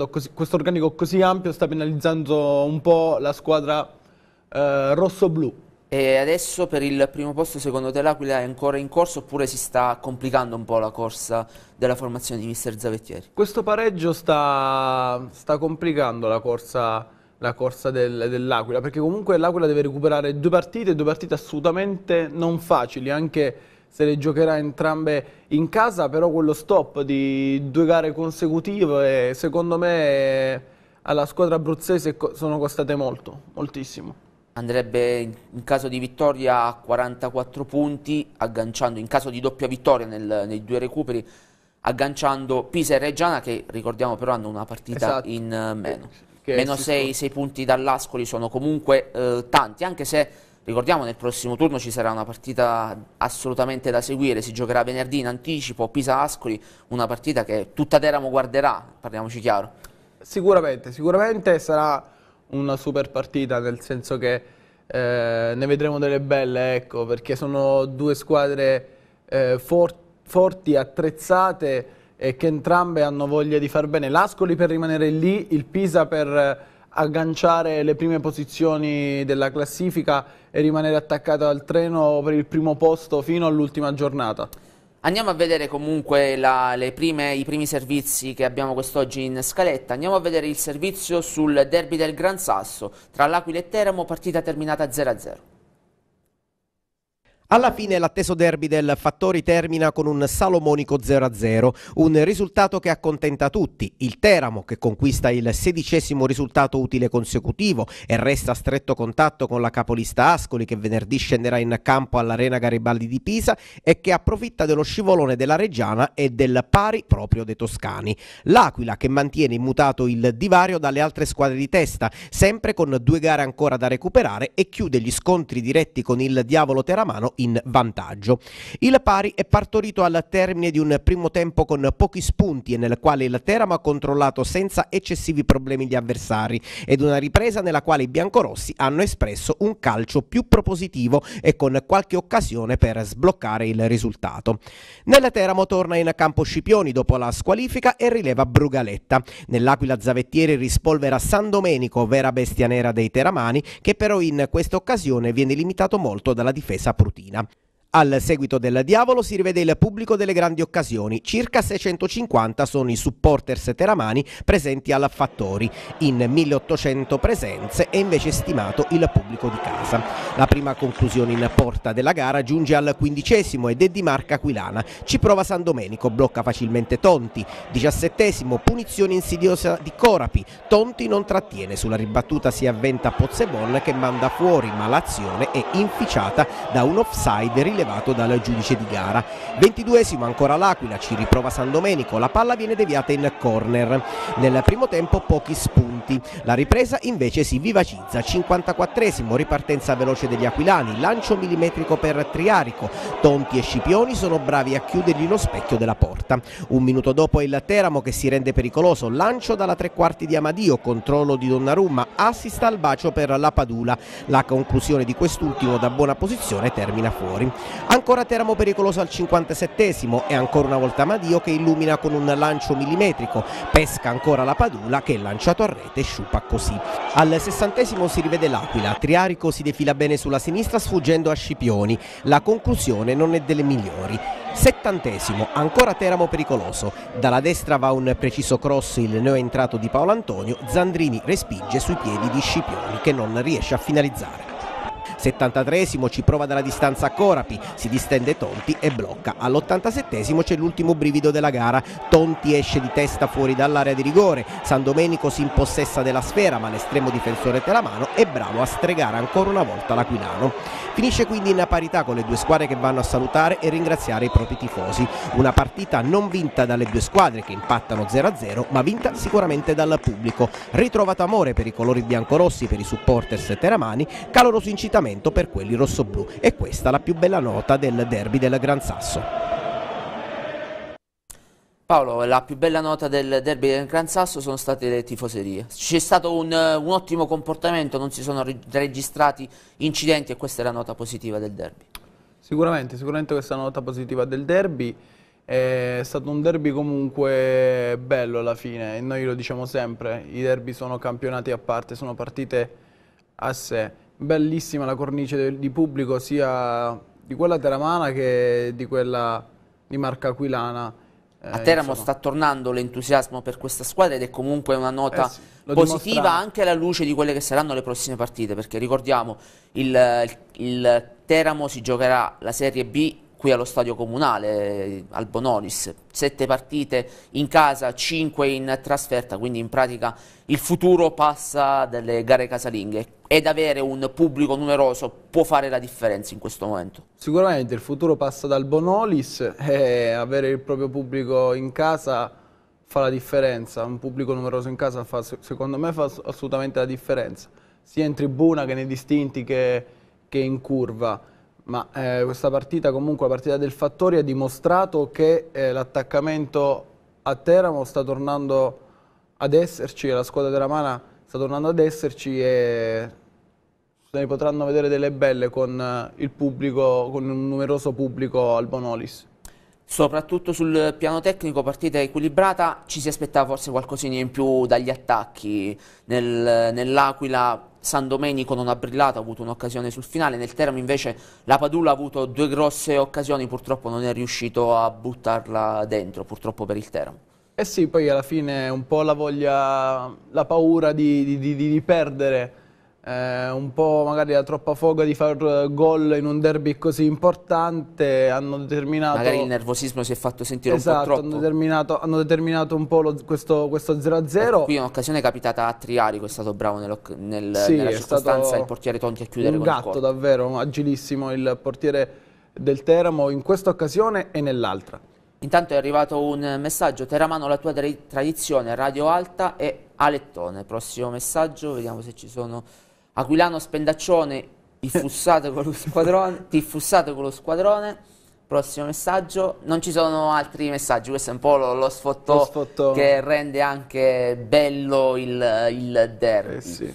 B: così, questo organico così ampio sta penalizzando un po'
A: la squadra eh, rosso-blu e adesso per il primo posto secondo te l'Aquila è ancora in corso oppure si sta complicando un po' la corsa della formazione di mister Zavettieri?
B: Questo pareggio sta, sta complicando la corsa, la corsa del, dell'Aquila perché comunque l'Aquila deve recuperare due partite, due partite assolutamente non facili anche se le giocherà entrambe in casa però quello stop di due gare consecutive eh, secondo me alla squadra abruzzese sono costate
A: molto, moltissimo andrebbe in caso di vittoria a 44 punti, agganciando in caso di doppia vittoria nel, nei due recuperi, agganciando Pisa e Reggiana che ricordiamo però hanno una partita esatto. in meno. Eh, che meno 6, 6 punti dall'Ascoli sono comunque eh, tanti, anche se ricordiamo nel prossimo turno ci sarà una partita assolutamente da seguire, si giocherà venerdì in anticipo Pisa-Ascoli, una partita che tutta Teramo guarderà, parliamoci chiaro.
B: Sicuramente, sicuramente sarà una super partita, nel senso che eh, ne vedremo delle belle, ecco, perché sono due squadre eh, for forti, attrezzate e che entrambe hanno voglia di far bene. L'Ascoli per rimanere lì, il Pisa per agganciare le prime posizioni della classifica e rimanere attaccato al treno per il primo posto
A: fino all'ultima giornata. Andiamo a vedere comunque la, prime, i primi servizi che abbiamo quest'oggi in scaletta. Andiamo a vedere il servizio sul derby del Gran Sasso tra l'Aquila e Teramo, partita terminata 0-0.
C: Alla fine l'atteso derby del Fattori termina con un salomonico 0-0, un risultato che accontenta tutti. Il Teramo che conquista il sedicesimo risultato utile consecutivo e resta a stretto contatto con la capolista Ascoli che venerdì scenderà in campo all'Arena Garibaldi di Pisa e che approfitta dello scivolone della Reggiana e del pari proprio dei Toscani. L'Aquila che mantiene immutato il divario dalle altre squadre di testa, sempre con due gare ancora da recuperare e chiude gli scontri diretti con il diavolo teramano in vantaggio. Il pari è partorito al termine di un primo tempo con pochi spunti e nel quale il Teramo ha controllato senza eccessivi problemi gli avversari ed una ripresa nella quale i biancorossi hanno espresso un calcio più propositivo e con qualche occasione per sbloccare il risultato. Nel Teramo torna in campo Scipioni dopo la squalifica e rileva Brugaletta. Nell'Aquila Zavettieri rispolvera San Domenico, vera bestia nera dei teramani, che però in questa occasione viene limitato molto dalla difesa prutina. Argentina. Al seguito del diavolo si rivede il pubblico delle grandi occasioni, circa 650 sono i supporters teramani presenti alla Fattori, in 1800 presenze è invece stimato il pubblico di casa. La prima conclusione in porta della gara giunge al quindicesimo ed è di marca Aquilana, ci prova San Domenico, blocca facilmente Tonti, diciassettesimo punizione insidiosa di Corapi, Tonti non trattiene, sulla ribattuta si avventa Pozzebon che manda fuori ma l'azione è inficiata da un offside rilassato rilevato dal giudice di gara. 22esimo ancora l'Aquila, ci riprova San Domenico, la palla viene deviata in corner. Nel primo tempo pochi spunti minuti. La ripresa invece si vivacizza, 54esimo, ripartenza veloce degli aquilani, lancio millimetrico per Triarico, Tonti e Scipioni sono bravi a chiudergli lo specchio della porta. Un minuto dopo è il Teramo che si rende pericoloso, lancio dalla tre quarti di Amadio, controllo di Donnarumma, assist al bacio per la Padula. La conclusione di quest'ultimo da buona posizione termina fuori. Ancora Teramo pericoloso al 57esimo e ancora una volta Amadio che illumina con un lancio millimetrico, pesca ancora la Padula che è lanciato a rete ed esciupa così. Al sessantesimo si rivede l'Aquila, Triarico si defila bene sulla sinistra sfuggendo a Scipioni, la conclusione non è delle migliori. Settantesimo, ancora Teramo pericoloso, dalla destra va un preciso cross il neoentrato di Paolo Antonio, Zandrini respinge sui piedi di Scipioni che non riesce a finalizzare. 73esimo ci prova dalla distanza a Corapi, si distende Tonti e blocca. All'87esimo c'è l'ultimo brivido della gara, Tonti esce di testa fuori dall'area di rigore, San Domenico si impossessa della sfera ma l'estremo difensore Telamano è bravo a stregare ancora una volta l'Aquilano. Finisce quindi in parità con le due squadre che vanno a salutare e ringraziare i propri tifosi, una partita non vinta dalle due squadre che impattano 0-0 ma vinta sicuramente dal pubblico, ritrovato amore per i colori biancorossi, per i supporters teramani, caloroso incitamento appuntamento per quelli rossoblù e questa la più bella nota del derby del Gran Sasso.
A: Paolo, la più bella nota del derby del Gran Sasso sono state le tifoserie. C'è stato un, un, ottimo comportamento, non si sono registrati incidenti e questa è la nota positiva del derby.
B: Sicuramente, sicuramente questa è la nota positiva del derby. È stato un derby comunque bello alla fine e noi lo diciamo sempre, i derby sono campionati a parte, sono partite a sé. Bellissima la cornice di pubblico sia di quella teramana
A: che di quella di
B: Marca Aquilana. Eh, a Teramo insomma. sta tornando
A: l'entusiasmo per questa squadra ed è comunque una nota eh sì, positiva dimostra... anche alla luce di quelle che saranno le prossime partite perché ricordiamo il, il Teramo si giocherà la Serie B qui allo stadio comunale al Bonolis, sette partite in casa, cinque in trasferta, quindi in pratica il futuro passa dalle gare casalinghe ed avere un pubblico numeroso può fare la differenza in questo momento?
B: Sicuramente il futuro passa dal Bonolis e avere il proprio pubblico in casa fa la differenza, un pubblico numeroso in casa fa, secondo me fa assolutamente la differenza, sia in tribuna che nei distinti che, che in curva, ma eh, questa partita comunque, la partita del Fattori ha dimostrato che eh, l'attaccamento a Teramo sta tornando ad esserci e la squadra della Mana sta tornando ad esserci e se ne potranno vedere delle belle con eh, il pubblico, con un numeroso
A: pubblico al Bonolis. Soprattutto sul piano tecnico, partita equilibrata, ci si aspettava forse qualcosina in più dagli attacchi. Nel, Nell'Aquila San Domenico non ha brillato, ha avuto un'occasione sul finale, nel Teramo invece la Padula ha avuto due grosse occasioni, purtroppo non è riuscito a buttarla dentro, purtroppo per il Teramo.
B: Eh sì, poi alla fine un po' la voglia, la paura di, di, di, di perdere, eh, un po' magari la troppa foga di far gol in un derby così importante hanno determinato... Magari il
A: nervosismo si è fatto sentire esatto, un po' esatto,
B: troppo. Esatto, hanno determinato un po' lo, questo, 0-0. Eh, qui
A: è un'occasione capitata a Triari, che è stato bravo nel, nel, sì, nella circostanza, il portiere Tonti a chiudere un con gatto, il gatto
B: davvero, agilissimo il portiere
A: del Teramo
B: in questa occasione e nell'altra.
A: Intanto è arrivato un messaggio, Terramano la tua tradizione, Radio Alta e Alettone. Prossimo messaggio, vediamo se ci sono Aquilano Spendaccione, ti (laughs) fussate con lo squadrone. Ti fussate con lo squadrone. Prossimo messaggio, non ci sono altri messaggi, questo è un po' lo, lo, sfottò, lo sfottò che rende anche bello il, il derby. Eh sì.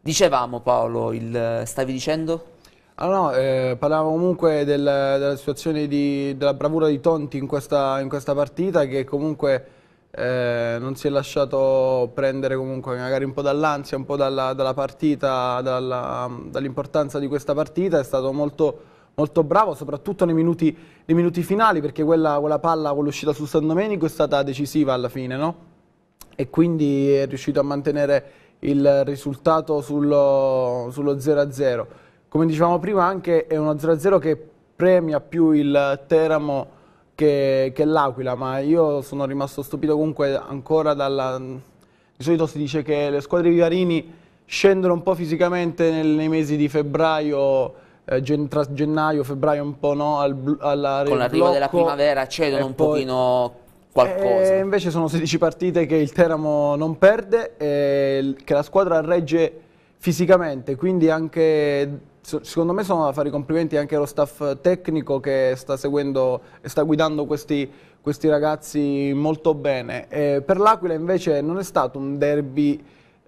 A: Dicevamo Paolo, il, stavi dicendo? Allora, ah, no, eh, parlavamo comunque del, della
B: situazione di, della bravura di Tonti in questa, in questa partita che comunque eh, non si è lasciato prendere comunque magari un po' dall'ansia, un po' dalla, dalla partita, dall'importanza dall di questa partita, è stato molto, molto bravo soprattutto nei minuti, nei minuti finali perché quella, quella palla con l'uscita su San Domenico è stata decisiva alla fine no? e quindi è riuscito a mantenere il risultato sullo 0-0 come dicevamo prima anche è uno 0-0 che premia più il Teramo che, che l'Aquila, ma io sono rimasto stupito comunque ancora dalla... Di solito si dice che le squadre vivarini scendono un po' fisicamente nel, nei mesi di febbraio, eh, gen, tra gennaio, febbraio un po' no, al, alla, Con l'arrivo della primavera cedono un poi, pochino qualcosa. E eh, invece sono 16 partite che il Teramo non perde, e che la squadra regge fisicamente, quindi anche secondo me sono da fare i complimenti anche allo staff tecnico che sta seguendo e sta guidando questi, questi ragazzi molto bene. E per l'Aquila invece non è stato un derby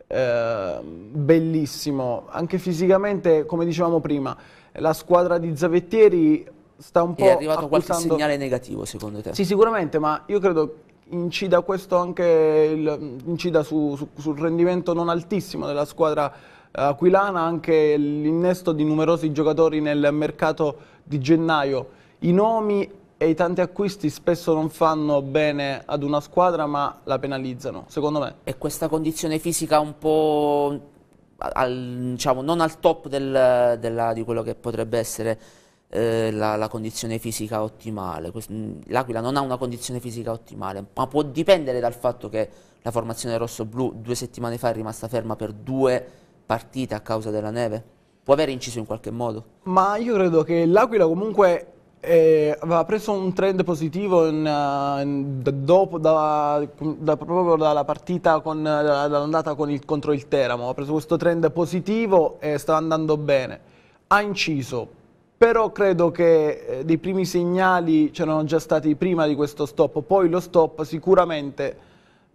B: eh, bellissimo, anche fisicamente come dicevamo prima, la squadra di Zavettieri sta un po' È arrivato accusando... qualche segnale
A: negativo secondo te? Sì
B: sicuramente, ma io credo incida questo anche il, incida su, su, sul rendimento non altissimo della squadra eh, Aquilana anche l'innesto di numerosi giocatori nel mercato di gennaio. I nomi e i tanti acquisti spesso non fanno bene ad una squadra ma la
A: penalizzano, secondo me. E questa condizione fisica un po' al, diciamo, non al top del, della, di quello che potrebbe essere eh, la, la, condizione fisica ottimale. L'Aquila non ha una condizione fisica ottimale, ma può dipendere dal fatto che la formazione rosso-blu due settimane fa è rimasta ferma per due partita a causa della neve? Può aver inciso in qualche modo?
B: Ma io credo che l'Aquila comunque eh, aveva preso un trend positivo in, eh, in, dopo, da, da, proprio dalla partita con, eh, dall'andata con il, contro il Teramo. Ha preso questo trend positivo e stava andando bene. Ha inciso, però credo che eh, dei primi segnali c'erano già stati prima di questo stop. Poi lo stop sicuramente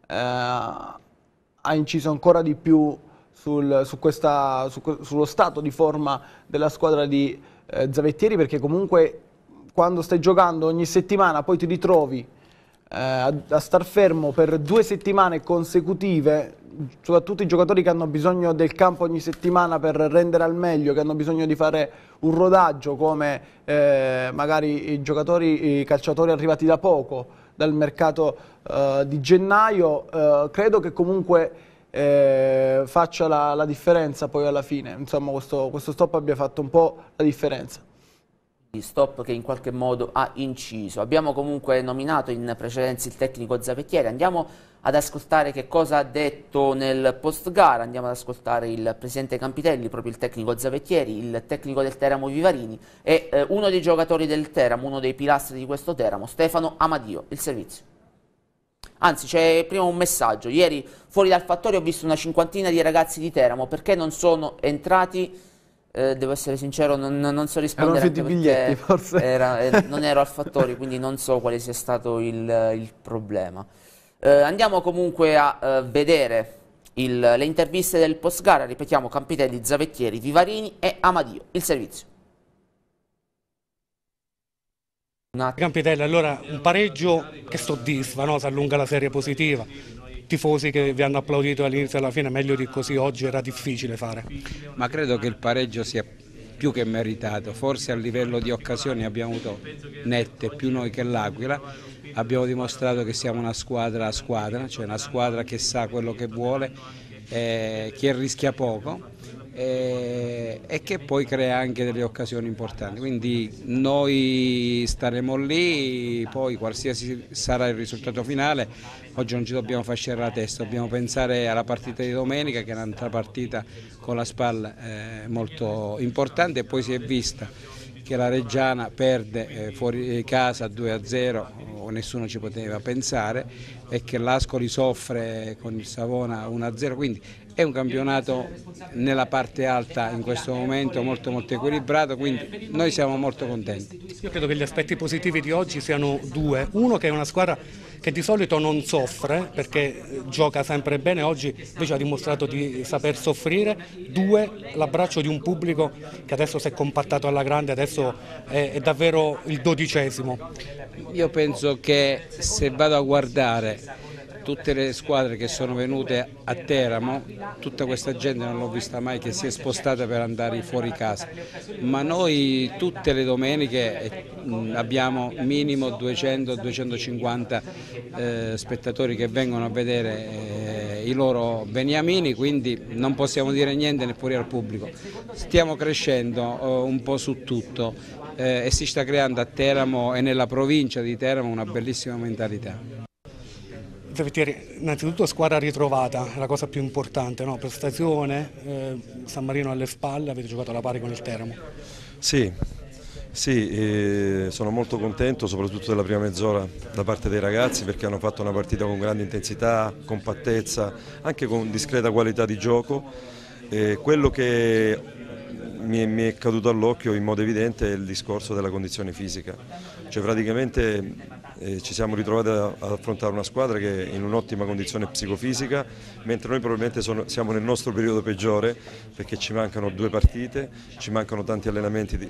B: eh, ha inciso ancora di più sul, su questa, su, sullo stato di forma della squadra di eh, Zavettieri perché comunque quando stai giocando ogni settimana poi ti ritrovi eh, a, a star fermo per due settimane consecutive soprattutto i giocatori che hanno bisogno del campo ogni settimana per rendere al meglio, che hanno bisogno di fare un rodaggio come eh, magari i giocatori, i calciatori arrivati da poco dal mercato eh, di gennaio, eh, credo che comunque eh, faccia la, la, differenza poi alla fine. Insomma, questo, questo stop abbia fatto un po'
A: la differenza stop che in qualche modo ha inciso. Abbiamo comunque nominato in precedenza il tecnico Zapettieri, andiamo ad ascoltare che cosa ha detto nel post gara, andiamo ad ascoltare il presidente Campitelli, proprio il tecnico Zapettieri, il tecnico del Teramo Vivarini e eh, uno dei giocatori del Teramo, uno dei pilastri di questo Teramo, Stefano Amadio, il servizio. Anzi, c'è prima un messaggio. Ieri fuori dal fattore ho visto una cinquantina di ragazzi di Teramo. Perché non sono entrati? Eh, devo essere sincero, non, non so rispondere. Erano tutti biglietti, forse. Era, eh, (laughs) non ero al fattore, quindi non so quale sia stato il, il problema. Eh, andiamo comunque a eh, vedere il, le interviste del post gara. Ripetiamo, Campitelli, Zavettieri, Vivarini e Amadio. Il servizio.
D: Campitello, allora un pareggio che soddisfa, no? si allunga la serie positiva.
E: Tifosi che vi hanno applaudito all'inizio e alla
D: fine, meglio di così oggi era difficile fare. Ma
E: credo che il pareggio sia più che meritato, forse a livello di occasioni abbiamo avuto nette, più noi che l'Aquila, abbiamo dimostrato che siamo una squadra a squadra, cioè una squadra che sa quello che vuole, eh, che rischia poco eh, e che poi crea anche delle occasioni importanti. Quindi noi staremo lì, poi qualsiasi sarà il risultato finale, oggi non ci dobbiamo fasciare la testa, dobbiamo pensare alla partita di domenica che è un'altra partita con la SPAL eh, molto importante e poi si è vista che la Reggiana perde eh, fuori casa 2-0 o nessuno ci poteva pensare e che l'Ascoli soffre con il Savona 1-0, quindi è un campionato nella parte alta in questo momento molto molto equilibrato, quindi noi siamo molto contenti.
D: Io credo che gli aspetti positivi di oggi siano due. Uno che è una squadra che di solito non soffre perché gioca sempre bene, oggi invece ha dimostrato di saper soffrire. Due, l'abbraccio di un pubblico che adesso si è compattato alla grande, adesso è, è davvero il dodicesimo.
E: Io penso che se vado a guardare tutte le squadre che sono venute a Teramo, tutta questa gente non l'ho vista mai che si è spostata per andare fuori casa, ma noi tutte le domeniche eh, abbiamo minimo 200-250 eh, spettatori che vengono a vedere eh, i loro beniamini, quindi non possiamo dire niente neppure al pubblico. Stiamo crescendo un po' su tutto e si sta creando a Teramo e nella provincia di Teramo una bellissima mentalità devo
D: innanzitutto squadra ritrovata, è la cosa più importante, no? prestazione, eh, San Marino alle spalle, avete giocato alla pari con il Teramo.
F: Sì, sì eh, sono molto contento soprattutto della prima mezz'ora da parte dei ragazzi perché hanno fatto una partita con grande intensità, compattezza, anche con discreta qualità di gioco. Eh, quello che mi è, mi è caduto all'occhio in modo evidente è il discorso della condizione fisica, cioè praticamente ci siamo ritrovati ad affrontare una squadra che è in un'ottima condizione psicofisica, mentre noi probabilmente sono, siamo nel nostro periodo peggiore perché ci mancano due partite, ci mancano tanti allenamenti. Di...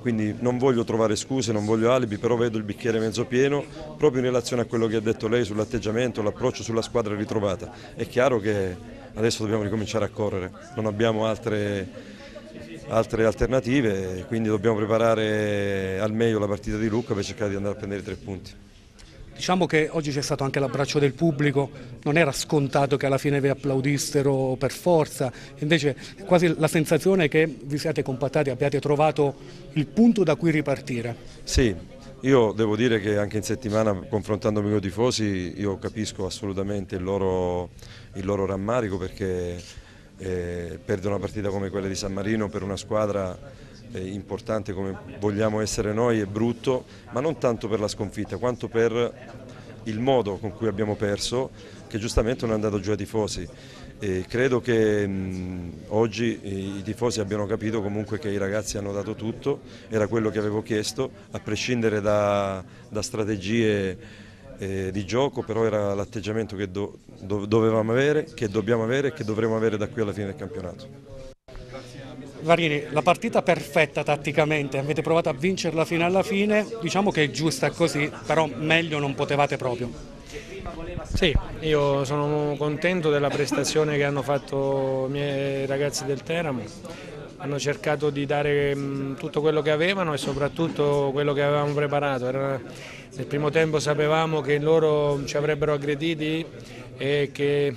F: Quindi non voglio trovare scuse, non voglio alibi, però vedo il bicchiere mezzo pieno proprio in relazione a quello che ha detto lei sull'atteggiamento, l'approccio sulla squadra ritrovata. È chiaro che adesso dobbiamo ricominciare a correre, non abbiamo altre altre alternative, quindi dobbiamo preparare al meglio la partita di Lucca per cercare di andare a prendere tre punti.
D: Diciamo che oggi c'è stato anche l'abbraccio del pubblico, non era scontato che alla fine vi applaudissero per forza, invece quasi la sensazione è che vi siate compattati, abbiate trovato il punto da cui ripartire.
F: Sì, io devo dire che anche in settimana confrontandomi con i tifosi io capisco assolutamente il loro, il loro rammarico perché eh, perdere una partita come quella di San Marino per una squadra eh, importante come vogliamo essere noi è brutto, ma non tanto per la sconfitta quanto per il modo con cui abbiamo perso che giustamente non è andato giù ai tifosi. E credo che mh, oggi i tifosi abbiano capito comunque che i ragazzi hanno dato tutto, era quello che avevo chiesto, a prescindere da, da strategie eh, di gioco, però era l'atteggiamento che do, do, dovevamo avere, che dobbiamo avere e che dovremo avere da qui alla fine del campionato.
D: Varini, la partita perfetta tatticamente, avete provato a vincerla fino alla fine,
G: diciamo che è giusta così, però meglio non potevate proprio. Sì, io sono contento della prestazione che hanno fatto i miei ragazzi del Teramo hanno cercato di dare mh, mm, tutto quello che avevano e soprattutto quello che avevamo preparato. Era, nel primo tempo sapevamo che loro ci avrebbero aggrediti e che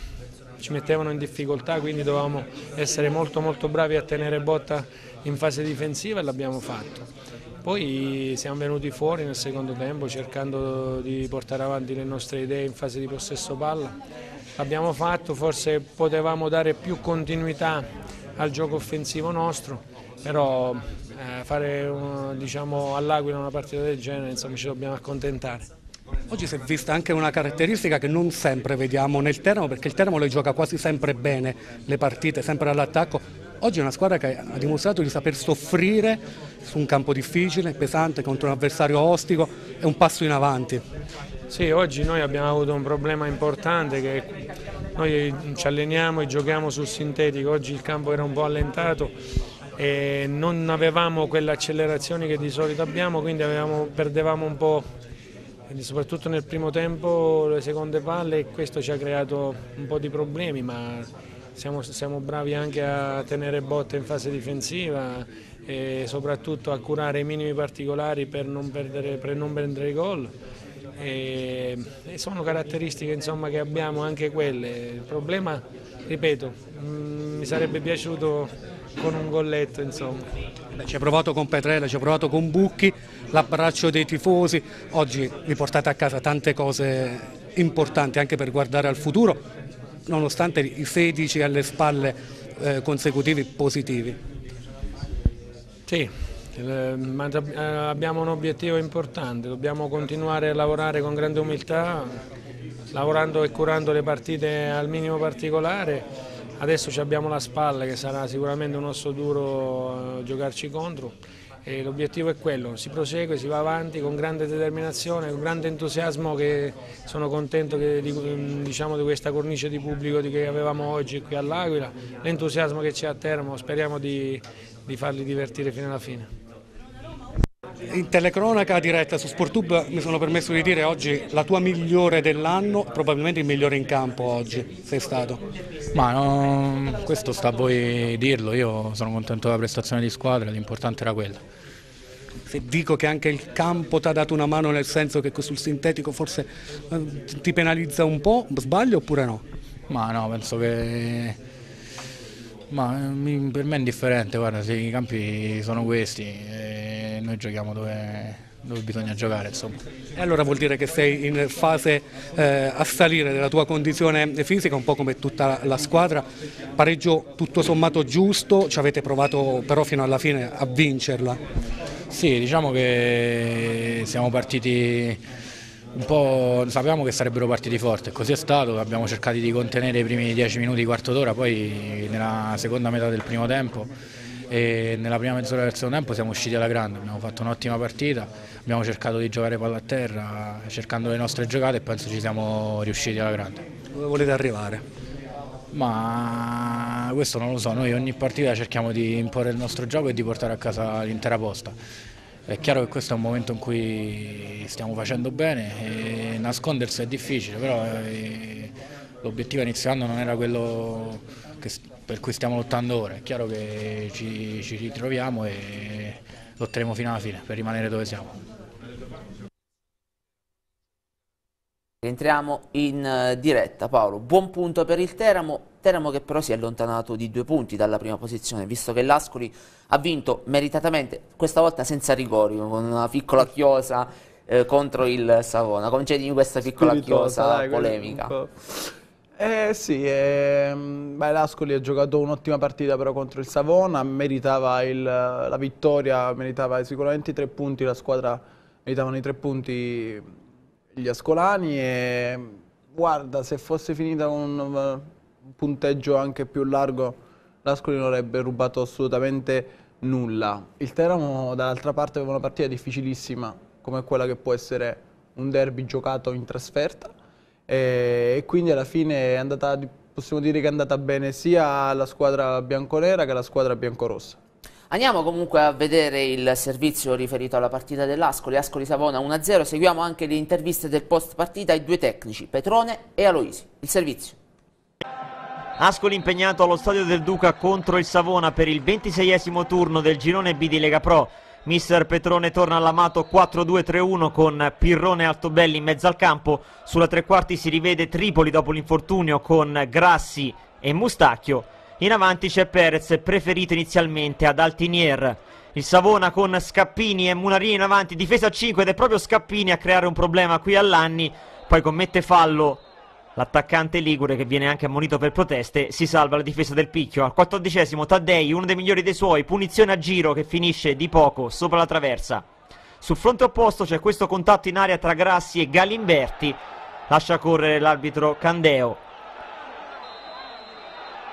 G: ci mettevano in difficoltà, quindi dovevamo essere molto molto bravi a tenere botta in fase difensiva e l'abbiamo fatto. Poi siamo venuti fuori nel secondo tempo cercando di portare avanti le nostre idee in fase di possesso palla. L'abbiamo fatto, forse potevamo dare più continuità al gioco offensivo nostro, però eh, fare un, diciamo, all'Aquila una partita del genere insomma, ci dobbiamo accontentare.
D: Oggi si è vista anche una caratteristica che non sempre vediamo nel Teramo, perché il Teramo le gioca quasi sempre bene le partite, sempre all'attacco. Oggi è una squadra che ha dimostrato di saper soffrire su un campo difficile, pesante, contro un avversario ostico, è un passo in avanti.
G: Sì, oggi noi abbiamo avuto un problema importante che noi ci alleniamo e giochiamo sul sintetico, oggi il campo era un po' allentato e non avevamo quelle accelerazioni che di solito abbiamo, quindi avevamo, perdevamo un po' soprattutto nel primo tempo le seconde palle e questo ci ha creato un po' di problemi ma siamo, siamo bravi anche a tenere botte in fase difensiva e soprattutto a curare i minimi particolari per non perdere, per non prendere gol e, e sono caratteristiche insomma, che abbiamo anche quelle. Il problema, ripeto, mh, mm, mi sarebbe piaciuto con un golletto insomma.
D: Ci ha provato con Petrella, ci ha provato con Bucchi, l'abbraccio dei tifosi, oggi vi portate a casa tante cose importanti anche per guardare al futuro, nonostante i 16 alle spalle eh, consecutivi positivi.
G: Sì, eh, abbiamo un obiettivo importante, dobbiamo continuare a lavorare con grande umiltà, lavorando e curando le partite al minimo particolare. Adesso abbiamo la spalla che sarà sicuramente un osso duro eh, giocarci contro e l'obiettivo è quello, si prosegue, si va avanti con grande determinazione, con grande entusiasmo che sono contento che, mm, diciamo, di questa cornice di pubblico che avevamo oggi qui all'Aquila, l'entusiasmo che c'è a Termo, speriamo di, di farli divertire fino alla fine.
D: In telecronaca diretta su Sportube mi sono permesso di dire oggi la tua migliore dell'anno, probabilmente il migliore in campo oggi sei stato. Ma no, questo sta a voi dirlo, io sono contento della prestazione di squadra, l'importante era quella. Se dico che anche il campo ti ha dato una mano nel senso che sul sintetico forse eh, ti penalizza un po', sbaglio oppure no? Ma no, penso che... Ma eh, per me è
H: indifferente, guarda, se i campi sono questi... Eh noi giochiamo dove, dove bisogna giocare. Insomma.
D: E allora vuol dire che sei in fase eh, a salire della tua condizione fisica, un po' come tutta la squadra, pareggio tutto sommato giusto, ci avete provato però fino alla fine a vincerla. Sì, diciamo che
H: siamo partiti un po' sapevamo che sarebbero partiti forti, così è stato, abbiamo cercato di contenere i primi 10 minuti, quarto d'ora, poi nella seconda metà del primo tempo e nella prima mezz'ora del secondo tempo siamo usciti alla grande, abbiamo fatto un'ottima partita, abbiamo cercato di giocare palla a terra, cercando le nostre giocate e penso ci siamo riusciti alla grande. Dove volete arrivare? Ma questo non lo so, noi ogni partita cerchiamo di imporre il nostro gioco e di portare a casa l'intera posta. È chiaro che questo è un momento in cui stiamo facendo bene e nascondersi è difficile, però eh, l'obiettivo iniziando non era quello che per cui stiamo lottando ora. È chiaro che ci, ci ritroviamo e lotteremo fino alla fine per rimanere dove siamo.
A: Rientriamo in eh, diretta Paolo, buon punto per il Teramo, Teramo che però si è allontanato di due punti dalla prima posizione visto che l'Ascoli ha vinto meritatamente, questa volta senza rigori, con una piccola chiosa eh, contro il Savona, concedimi questa piccola Spiritosa, chiosa dai, polemica.
B: Eh sì, ehm, beh, l'Ascoli ha giocato un'ottima partita però contro il Savona, meritava il, la vittoria, meritava sicuramente i tre punti, la squadra meritavano i tre punti gli ascolani e guarda se fosse finita con un, un punteggio anche più largo l'Ascoli non avrebbe rubato assolutamente nulla. Il Teramo dall'altra parte aveva una partita difficilissima come quella che può essere un derby giocato in trasferta eh, e quindi alla fine è andata possiamo dire che è andata bene sia la squadra bianconera che la squadra biancorossa.
A: Andiamo comunque a vedere il servizio riferito alla partita dell'Ascoli, Ascoli Savona 1-0, seguiamo anche le interviste del post partita ai due tecnici, Petrone e Aloisi. Il servizio.
I: Ascoli impegnato allo stadio del Duca contro il Savona per il ventiseiesimo turno del girone B di Lega Pro. Mister Petrone torna all'amato 4-2-3-1 con Pirrone e Altobelli in mezzo al campo. Sulla tre quarti si rivede Tripoli dopo l'infortunio con Grassi e Mustacchio. In avanti c'è Perez, preferito inizialmente ad Altinier. Il Savona con Scappini e Munarini in avanti, difesa 5 ed è proprio Scappini a creare un problema qui all'Anni. Poi commette fallo l'attaccante Ligure che viene anche ammonito per proteste, si salva la difesa del picchio. Al quattordicesimo Taddei, uno dei migliori dei suoi, punizione a giro che finisce di poco sopra la traversa. Sul fronte opposto c'è questo contatto in aria tra Grassi e Galimberti, lascia correre l'arbitro Candeo.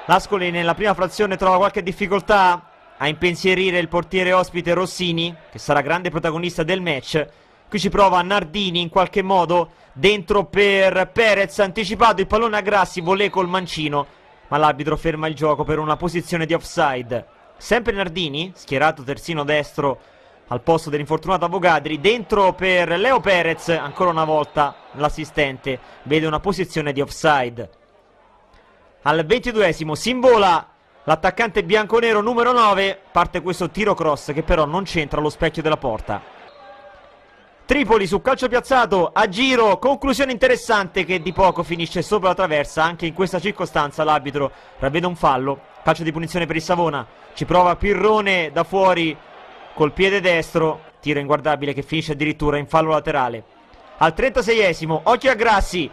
I: L'Ascoli nella prima frazione trova qualche difficoltà a impensierire il portiere ospite Rossini, che sarà grande protagonista del match. Qui ci prova Nardini in qualche modo dentro per Perez, anticipato il pallone a Grassi, volè col mancino, ma l'arbitro ferma il gioco per una posizione di offside. Sempre Nardini, schierato terzino destro al posto dell'infortunato Avogadri, dentro per Leo Perez, ancora una volta l'assistente vede una posizione di offside. Al ventiduesimo Simbola l'attaccante bianconero numero 9, parte questo tiro cross che però non c'entra allo specchio della porta. Tripoli su calcio piazzato a giro, conclusione interessante che di poco finisce sopra la traversa, anche in questa circostanza l'arbitro ravvede un fallo, calcio di punizione per il Savona, ci prova Pirrone da fuori col piede destro, tiro inguardabile che finisce addirittura in fallo laterale. Al 36esimo, occhio a Grassi,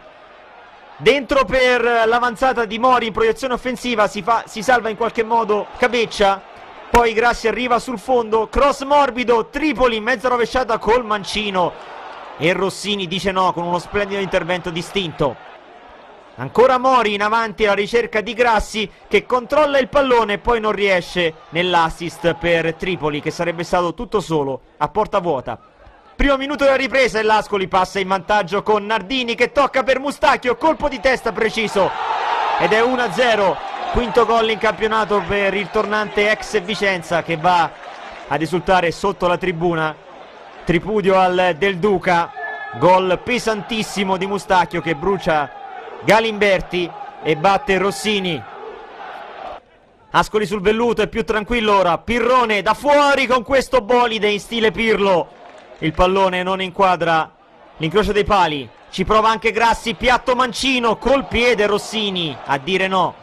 I: dentro per l'avanzata di Mori in proiezione offensiva, si, fa, si salva in qualche modo Cabeccia, poi Grassi arriva sul fondo, cross morbido, Tripoli in mezza rovesciata col mancino. E Rossini dice no con uno splendido intervento distinto. Ancora Mori in avanti alla ricerca di Grassi che controlla il pallone e poi non riesce nell'assist per Tripoli che sarebbe stato tutto solo a porta vuota. Primo minuto della ripresa e l'Ascoli passa in vantaggio con Nardini che tocca per Mustacchio, colpo di testa preciso ed è 1-0 quinto gol in campionato per il tornante ex Vicenza che va ad esultare sotto la tribuna tripudio al Del Duca gol pesantissimo di Mustacchio che brucia Galimberti e batte Rossini Ascoli sul velluto è più tranquillo ora Pirrone da fuori con questo bolide in stile Pirlo il pallone non inquadra l'incrocio dei pali ci prova anche Grassi, piatto mancino col piede Rossini a dire no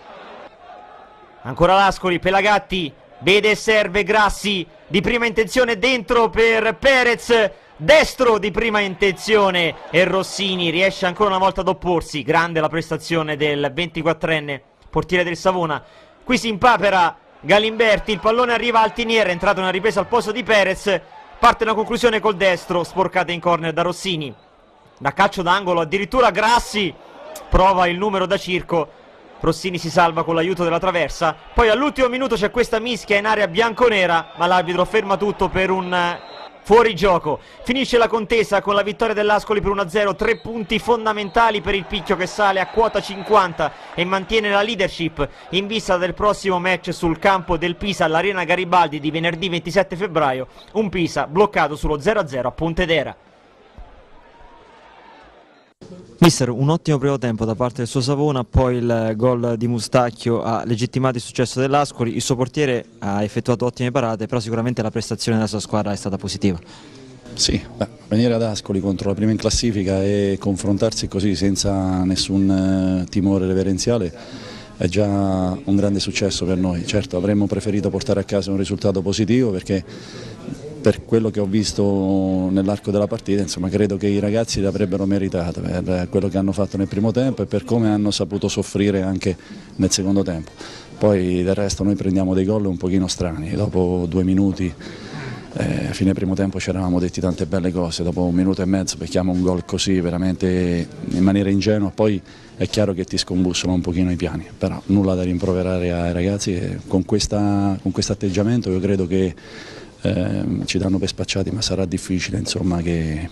I: Ancora Lascoli, Pelagatti, vede e serve Grassi di prima intenzione dentro per Perez. Destro di prima intenzione e Rossini riesce ancora una volta ad opporsi. Grande la prestazione del 24enne portiere del Savona. Qui si impapera Galimberti, il pallone arriva al Tinier, è entrata una ripresa al posto di Perez. Parte una conclusione col destro, sporcata in corner da Rossini. Da calcio d'angolo addirittura Grassi prova il numero da circo Rossini si salva con l'aiuto della traversa, poi all'ultimo minuto c'è questa mischia in area bianconera, ma l'arbitro ferma tutto per un eh, fuorigioco. Finisce la contesa con la vittoria dell'Ascoli per 1-0, tre punti fondamentali per il picchio che sale a quota 50 e mantiene la leadership in vista del prossimo match sul campo del Pisa all'Arena Garibaldi di venerdì 27 febbraio, un Pisa bloccato sullo 0-0 a Pontedera. Mister, un ottimo primo tempo da parte del suo Savona, poi il gol di Mustacchio ha legittimato il successo dell'Ascoli, il suo portiere ha effettuato ottime parate, però sicuramente la prestazione della sua squadra è stata positiva. Sì, beh, venire ad
J: Ascoli contro la prima in classifica e confrontarsi così senza nessun eh, timore reverenziale è già un grande successo per noi. Certo avremmo preferito portare a casa un risultato positivo perché per quello che ho visto nell'arco della partita, insomma, credo che i ragazzi l'avrebbero meritato per quello che hanno fatto nel primo tempo e per come hanno saputo soffrire anche nel secondo tempo. Poi del resto noi prendiamo dei gol un pochino strani, dopo due minuti eh, a fine primo tempo ci eravamo detti tante belle cose, dopo un minuto e mezzo becchiamo un gol così veramente in maniera ingenua, poi è chiaro che ti scombussano un pochino i piani, però nulla da rimproverare ai ragazzi, con, questa, con questo atteggiamento io credo che Ehm, ci danno per spacciati ma sarà difficile insomma, che,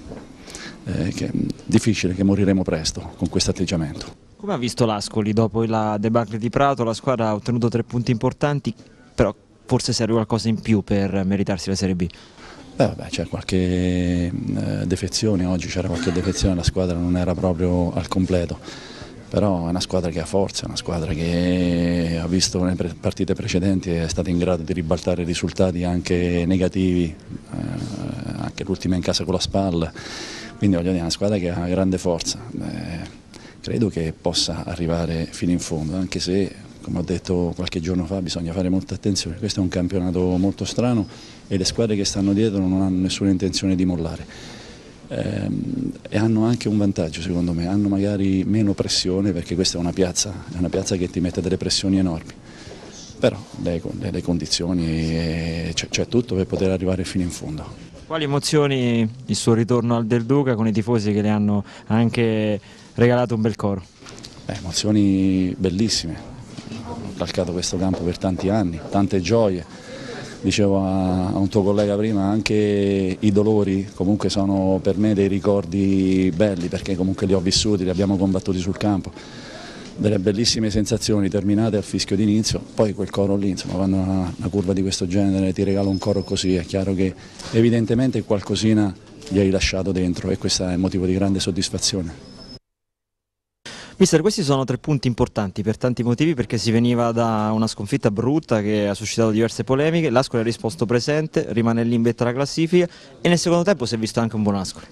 J: eh, che, difficile che moriremo presto con questo atteggiamento.
I: Come ha visto l'Ascoli dopo la debacle di Prato? La squadra ha ottenuto tre punti importanti, però forse serve qualcosa in più per meritarsi la Serie B. Beh, vabbè, c'è qualche eh, defezione
J: oggi, c'era qualche defezione, la squadra non era proprio al completo però è una squadra che ha forza, è una squadra che ha visto nelle partite precedenti è stata in grado di ribaltare risultati anche negativi, eh, anche l'ultima in casa con la spalla, quindi voglio dire è una squadra che ha grande forza, eh, credo che possa arrivare fino in fondo, anche se come ho detto qualche giorno fa bisogna fare molta attenzione, questo è un campionato molto strano e le squadre che stanno dietro non hanno nessuna intenzione di mollare. Ehm, e hanno anche un vantaggio secondo me, hanno magari meno pressione perché questa è una piazza, è una piazza che ti mette delle pressioni enormi, però le, le, le condizioni, eh, c'è tutto per poter arrivare fino in fondo.
I: Quali emozioni il suo ritorno al Del Duca con i tifosi che le hanno anche regalato un bel coro?
J: Beh, emozioni bellissime, ho calcato questo campo per tanti anni, tante gioie, dicevo a, un tuo collega prima, anche i dolori comunque sono per me dei ricordi belli perché comunque li ho vissuti, li abbiamo combattuti sul campo, delle bellissime sensazioni terminate al fischio d'inizio, poi quel coro lì, insomma quando una, una curva di questo genere ti regala un coro così è chiaro che evidentemente qualcosina gli hai lasciato dentro e questo è motivo di grande soddisfazione.
I: Mister, questi sono tre punti importanti per tanti motivi perché si veniva da una sconfitta brutta che ha suscitato diverse polemiche, l'Ascoli ha risposto presente, rimane lì in vetta alla classifica e nel secondo tempo si è visto anche un buon Ascoli.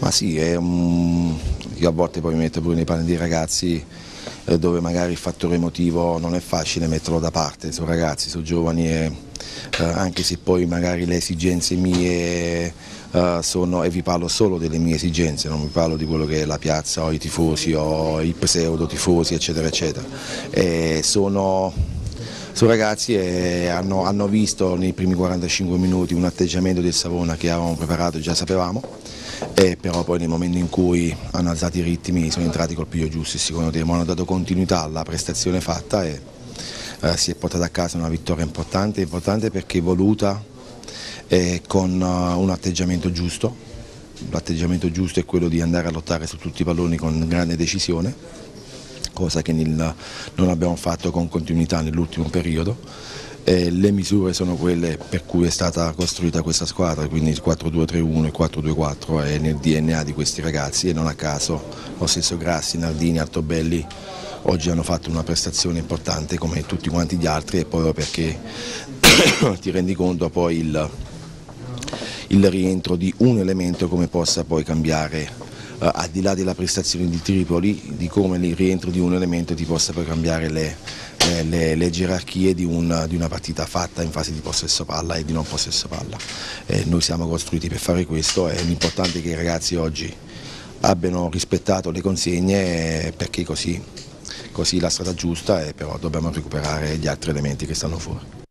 K: Ma sì, un... io a volte poi mi metto pure nei panni dei ragazzi eh, dove magari il fattore emotivo non è facile metterlo da parte su ragazzi, su giovani, e, eh, anche se poi magari le esigenze mie eh, sono, e vi parlo solo delle mie esigenze, non vi parlo di quello che è la piazza o i tifosi o i pseudo tifosi eccetera eccetera. E sono sono ragazzi e hanno, hanno, visto nei primi 45 minuti un atteggiamento del Savona che avevamo preparato e già sapevamo e però poi nel momento in cui hanno alzato i ritmi sono entrati col piglio giusto e secondo tempo hanno dato continuità alla prestazione fatta e eh, si è portata a casa una vittoria importante, importante perché voluta eh, con uh, un atteggiamento giusto. L'atteggiamento giusto è quello di andare a lottare su tutti i palloni con grande decisione, cosa che nel, non abbiamo fatto con continuità nell'ultimo periodo. Eh, le misure sono quelle per cui è stata costruita questa squadra, quindi il 4-2-3-1 e il 4-2-4 è nel DNA di questi ragazzi e non a caso lo stesso Grassi, Nardini, Altobelli oggi hanno fatto una prestazione importante come tutti quanti gli altri e poi perché (coughs) ti rendi conto poi il il rientro di un elemento come possa poi cambiare Uh, al di là della prestazione di Tripoli, di come il rientro di un elemento ti possa poi cambiare le, le, le, le gerarchie di, un, di, una partita fatta in fase di possesso palla e di non possesso palla. Eh, noi siamo costruiti per fare questo e l'importante è che i ragazzi oggi abbiano rispettato le consegne eh, perché così, così la strada giusta e eh, però dobbiamo recuperare gli altri elementi che stanno fuori.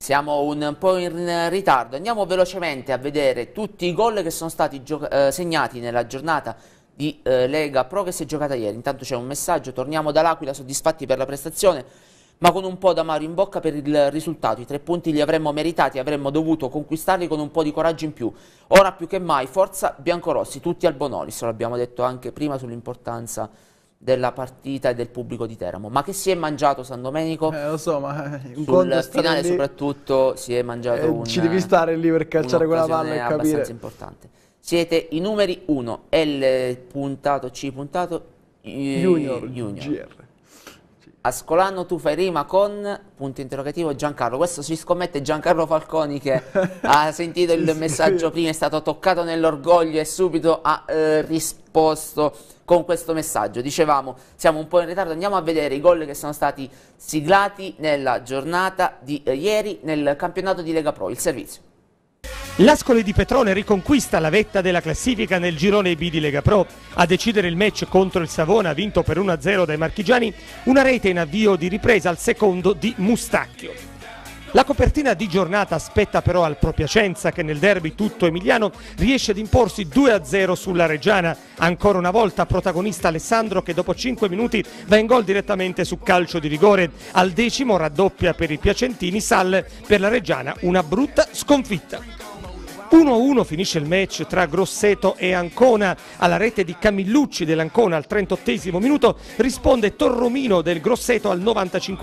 A: Siamo un po' in ritardo, andiamo velocemente a vedere tutti i gol che sono stati eh, segnati nella giornata di eh, Lega Pro che si è giocata ieri. Intanto c'è un messaggio, torniamo dall'Aquila soddisfatti per la prestazione, ma con un po' d'amaro in bocca per il risultato. I tre punti li avremmo meritati, avremmo dovuto conquistarli con un po' di coraggio in più. Ora più che mai, forza biancorossi, tutti al Bonolis, l'abbiamo detto anche prima sull'importanza di della partita e del pubblico di Teramo. Ma che si è mangiato San Domenico? Eh, lo so, ma in sul finale lì, soprattutto si è mangiato eh, un Ci devi stare lì per calciare quella palla e capire. importante. Siete i numeri 1, L puntato C puntato eh, Junior, junior. GR. Ascolano tu fai rima con punto interrogativo Giancarlo. Questo si scommette Giancarlo Falconi che (laughs) ha sentito il messaggio prima, è stato toccato nell'orgoglio e subito ha eh, risposto con questo messaggio. Dicevamo, siamo un po' in ritardo, andiamo a vedere i gol che sono stati siglati nella giornata di eh, ieri nel campionato di Lega Pro, il servizio.
L: L'Ascoli di Petrone riconquista la vetta della classifica nel girone B di Lega Pro. A decidere il match contro il Savona, vinto per 1-0 dai marchigiani, una rete in avvio di ripresa al secondo di Mustacchio. La copertina di giornata spetta però al Propiacenza che nel derby tutto emiliano riesce ad imporsi 2-0 sulla Reggiana. Ancora una volta protagonista Alessandro che dopo 5 minuti va in gol direttamente su calcio di rigore. Al decimo raddoppia per i piacentini, Sal per la Reggiana una brutta sconfitta. 1-1 finisce il match tra Grosseto e Ancona. Alla rete di Camillucci dell'Ancona al 38 minuto risponde Torromino del Grosseto al 95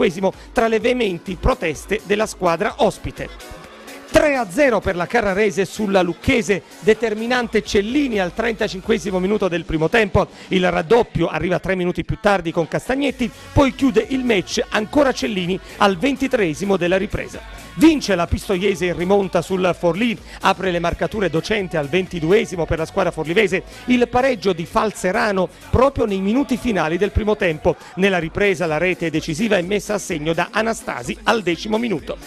L: tra le veementi proteste della squadra ospite. 3-0 per la Carrarese sulla Lucchese, determinante Cellini al 35 minuto del primo tempo, il raddoppio arriva tre minuti più tardi con Castagnetti, poi chiude il match ancora Cellini al 23 della ripresa vince la Pistoiese e rimonta sul Forlì, apre le marcature docente al 22 esimo per la squadra forlivese, il pareggio di Falzerano proprio nei minuti finali del primo tempo, nella ripresa la rete decisiva è messa a segno da Anastasi al decimo minuto.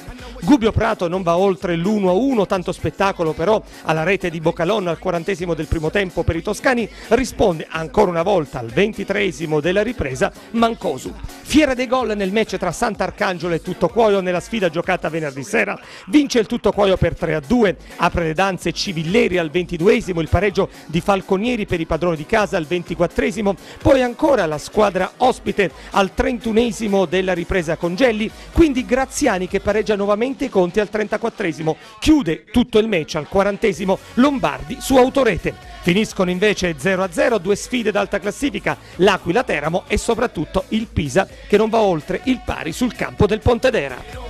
L: Gubbio Prato non va oltre l'1-1, tanto spettacolo però alla rete di Boccalon al quarantesimo del primo tempo per i toscani, risponde ancora una volta al ventitreesimo della ripresa Mancosu. Fiera dei gol nel match tra Sant'Arcangelo e Tuttocuoio nella sfida giocata venerdì ieri sera, vince il tutto cuoio per 3 a 2, apre le danze Civilleri al 22esimo, il pareggio di Falconieri per i padroni di casa al 24esimo, poi ancora la squadra ospite al 31esimo della ripresa con Gelli, quindi Graziani che pareggia nuovamente i conti al 34esimo, chiude tutto il match al 40esimo Lombardi su autorete. Finiscono invece 0-0 a due sfide d'alta classifica, l'Aquila Teramo e soprattutto il Pisa che non va oltre il pari sul campo del Pontedera.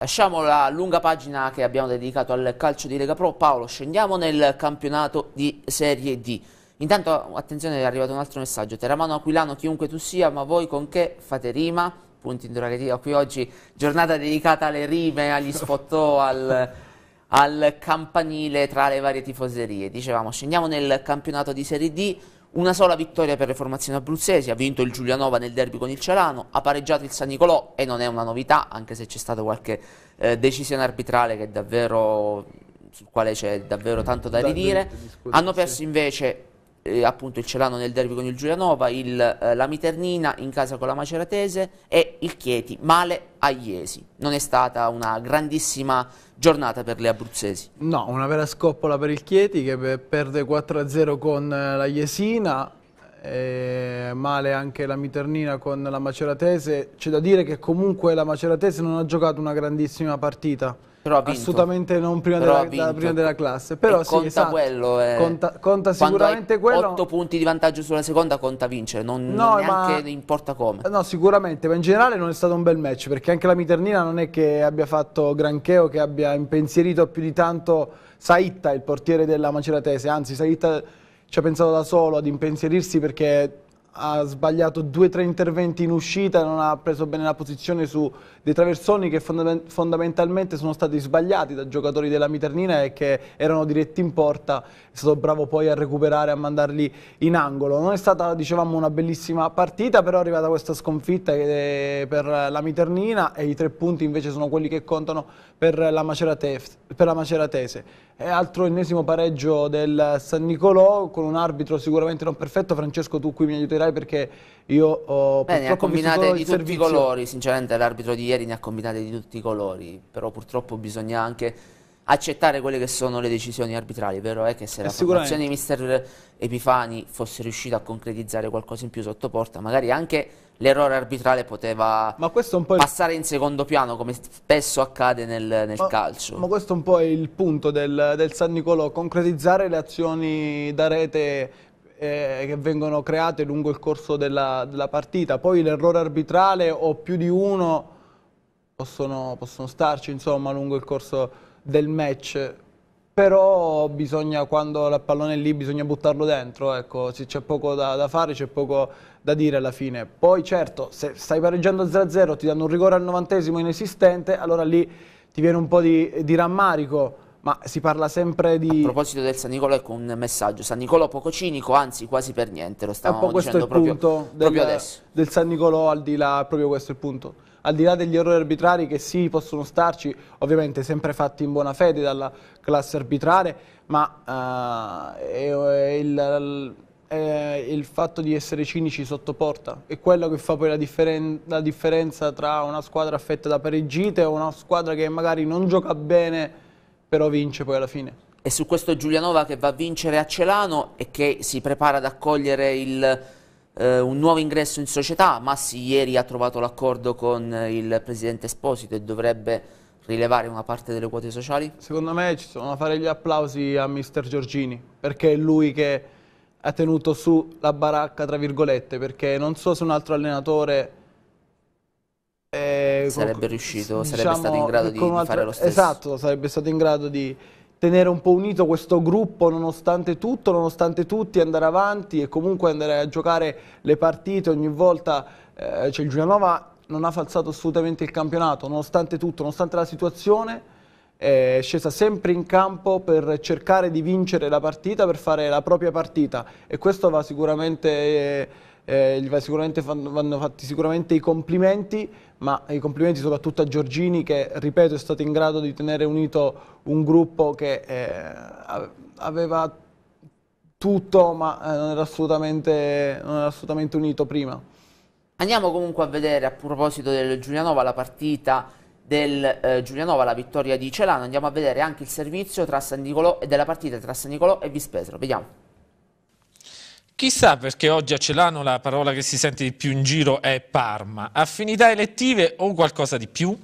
A: Lasciamo la lunga pagina che abbiamo dedicato al calcio di Lega Pro. Paolo, scendiamo nel campionato di Serie D. Intanto, attenzione, è arrivato un altro messaggio. Teramano Aquilano, chiunque tu sia, ma voi con che fate rima? Punti Punto interrogativo. Qui oggi giornata dedicata alle rime, agli sfottò, (laughs) al, al campanile tra le varie tifoserie. Dicevamo, scendiamo nel campionato di Serie D. Una sola vittoria per le formazioni abruzzesi, ha vinto il Giulianova nel derby con il Celano, ha pareggiato il San Nicolò e non è una novità, anche se c'è stata qualche eh, decisione arbitrale che davvero sul quale c'è davvero tanto da ridire. Hanno perso invece eh, appunto il Celano nel derby con il Giulianova, il, eh, la Miternina in casa con la Maceratese e il Chieti, male a Iesi. Non è stata una grandissima giornata per le abruzzesi.
B: No, una vera scoppola per il Chieti che perde 4-0 con eh, la Iesina, eh, male anche la Miternina con la Maceratese. C'è da dire che comunque la Maceratese non ha giocato una grandissima partita
A: assolutamente
B: non prima, della, da, prima della, classe. Però sì, conta esatto. quello. Eh. Conta, conta sicuramente
A: quello. 8 punti di vantaggio sulla seconda conta vincere, non, no, neanche ma, importa come.
B: No, sicuramente, ma in generale non è stato un bel match perché anche la Miternina non è che abbia fatto granché o che abbia impensierito più di tanto Saitta, il portiere della Maceratese, anzi Saitta ci ha pensato da solo ad impensierirsi perché ha sbagliato due o tre interventi in uscita, non ha preso bene la posizione su dei traversoni che fondamentalmente sono stati sbagliati da giocatori della Miternina e che erano diretti in porta, è stato bravo poi a recuperare, e a mandarli in angolo. Non è stata, dicevamo, una bellissima partita, però è arrivata questa sconfitta eh, per la Miternina e i tre punti invece sono quelli che contano per la, Macerate, per la Maceratese. E altro ennesimo pareggio del San Nicolò con un arbitro sicuramente non perfetto. Francesco, tu qui mi aiuterai perché io ho Beh, purtroppo ne ha combinate di tutti i colori.
A: Sinceramente, l'arbitro di ieri ne ha combinate di tutti i colori. Però purtroppo bisogna anche accettare quelle che sono le decisioni arbitrali, vero? È che se la eh, formazione mister Epifani fosse riuscito a concretizzare qualcosa in più sotto porta, magari anche l'errore arbitrale poteva passare il... in secondo piano come spesso accade nel, nel ma, calcio.
B: Ma questo è un po' il punto del, del San Nicolò, concretizzare le azioni da rete eh, che vengono create lungo il corso della, della partita, poi l'errore arbitrale o più di uno possono, possono starci insomma, lungo il corso del match però bisogna, quando il pallone è lì bisogna buttarlo dentro, ecco, se c'è poco da, da fare, c'è poco da dire alla fine. Poi certo, se stai pareggiando 0-0, ti danno un rigore al novantesimo inesistente, allora lì ti viene un po' di, di rammarico, ma si parla sempre di... A
A: proposito del San Nicolò, ecco un messaggio. San Nicolò poco cinico, anzi quasi per niente, lo eh, stavamo dicendo proprio,
B: proprio del, adesso. Del San Nicolò, al di là, proprio questo è il punto al di là degli errori arbitrari che sì possono starci, ovviamente sempre fatti in buona fede dalla classe arbitrale ma uh, è, è il, è il, fatto di essere cinici sotto porta è quello che fa poi la, differen la differenza tra una squadra affetta da pareggite o una squadra che magari
A: non gioca bene però vince poi alla fine. E su questo Giulianova che va a vincere a Celano e che si prepara ad accogliere il eh, un nuovo ingresso in società. Massi ieri ha trovato l'accordo con eh, il presidente Esposito e dovrebbe rilevare una parte delle quote
B: sociali? Secondo me ci sono da fare gli applausi a mister Giorgini, perché è lui che ha tenuto su la baracca, tra virgolette, perché non so se un altro allenatore... Eh, sarebbe
A: riuscito, diciamo, sarebbe stato in diciamo, grado di, altro, di fare
B: lo stesso. Esatto, sarebbe stato in grado di tenere un po' unito questo gruppo nonostante tutto, nonostante tutti, andare avanti e comunque andare a giocare le partite ogni volta. Eh, cioè il Giulianova non ha falsato assolutamente il campionato, nonostante tutto, nonostante la situazione è scesa sempre in campo per cercare di vincere la partita, per fare la propria partita e questo va sicuramente, eh, eh, va sicuramente, vanno fatti sicuramente i complimenti ma i complimenti soprattutto a Giorgini che, ripeto, è stato in grado di tenere unito un gruppo che eh, aveva tutto ma eh, non era, non era assolutamente unito prima.
A: Andiamo comunque a vedere a proposito del Giulianova la partita del eh, Giulianova, la vittoria di Celano, andiamo a vedere anche il servizio tra San Nicolò e della partita tra San Nicolò e Vispesero, Vediamo.
M: Chissà perché oggi a Celano la parola che si sente di più in giro è Parma. Affinità elettive o qualcosa di più?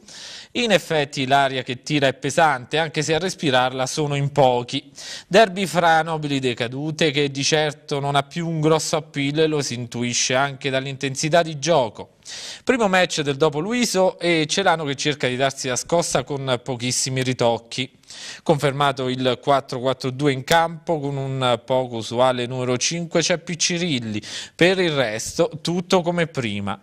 M: In effetti l'aria che tira è pesante, anche se a respirarla sono in pochi. Derby fra nobili decadute, che di certo non ha più un grosso appeal, e lo si intuisce anche dall'intensità di gioco. Primo match del dopo Luiso e Celano che cerca di darsi la scossa con pochissimi ritocchi. Confermato il 4-4-2 in campo con un poco usuale numero 5 c'è Piccirilli, per il resto tutto come prima.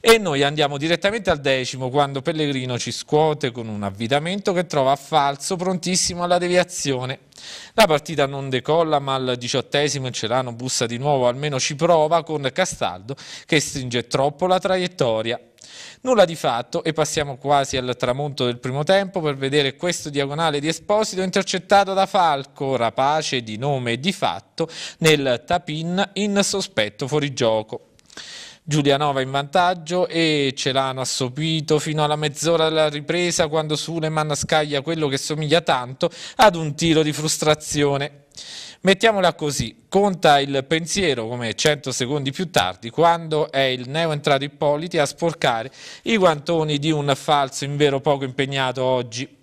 M: E noi andiamo direttamente al decimo quando Pellegrino ci scuote con un avvidamento che trova falso prontissimo alla deviazione. La partita non decolla ma al diciottesimo il Celano bussa di nuovo, almeno ci prova con Castaldo che stringe troppo la traiettoria. Nulla di fatto e passiamo quasi al tramonto del primo tempo per vedere questo diagonale di Esposito intercettato da Falco, rapace di nome e di fatto, nel tapin in sospetto fuorigioco. Giulianova in vantaggio e ce l'hanno assopito fino alla mezz'ora della ripresa quando Suleman scaglia quello che somiglia tanto ad un tiro di frustrazione. Mettiamola così, conta il pensiero come 100 secondi più tardi, quando è il neo entrato Ippoliti a sporcare i guantoni di un falso in vero poco impegnato oggi.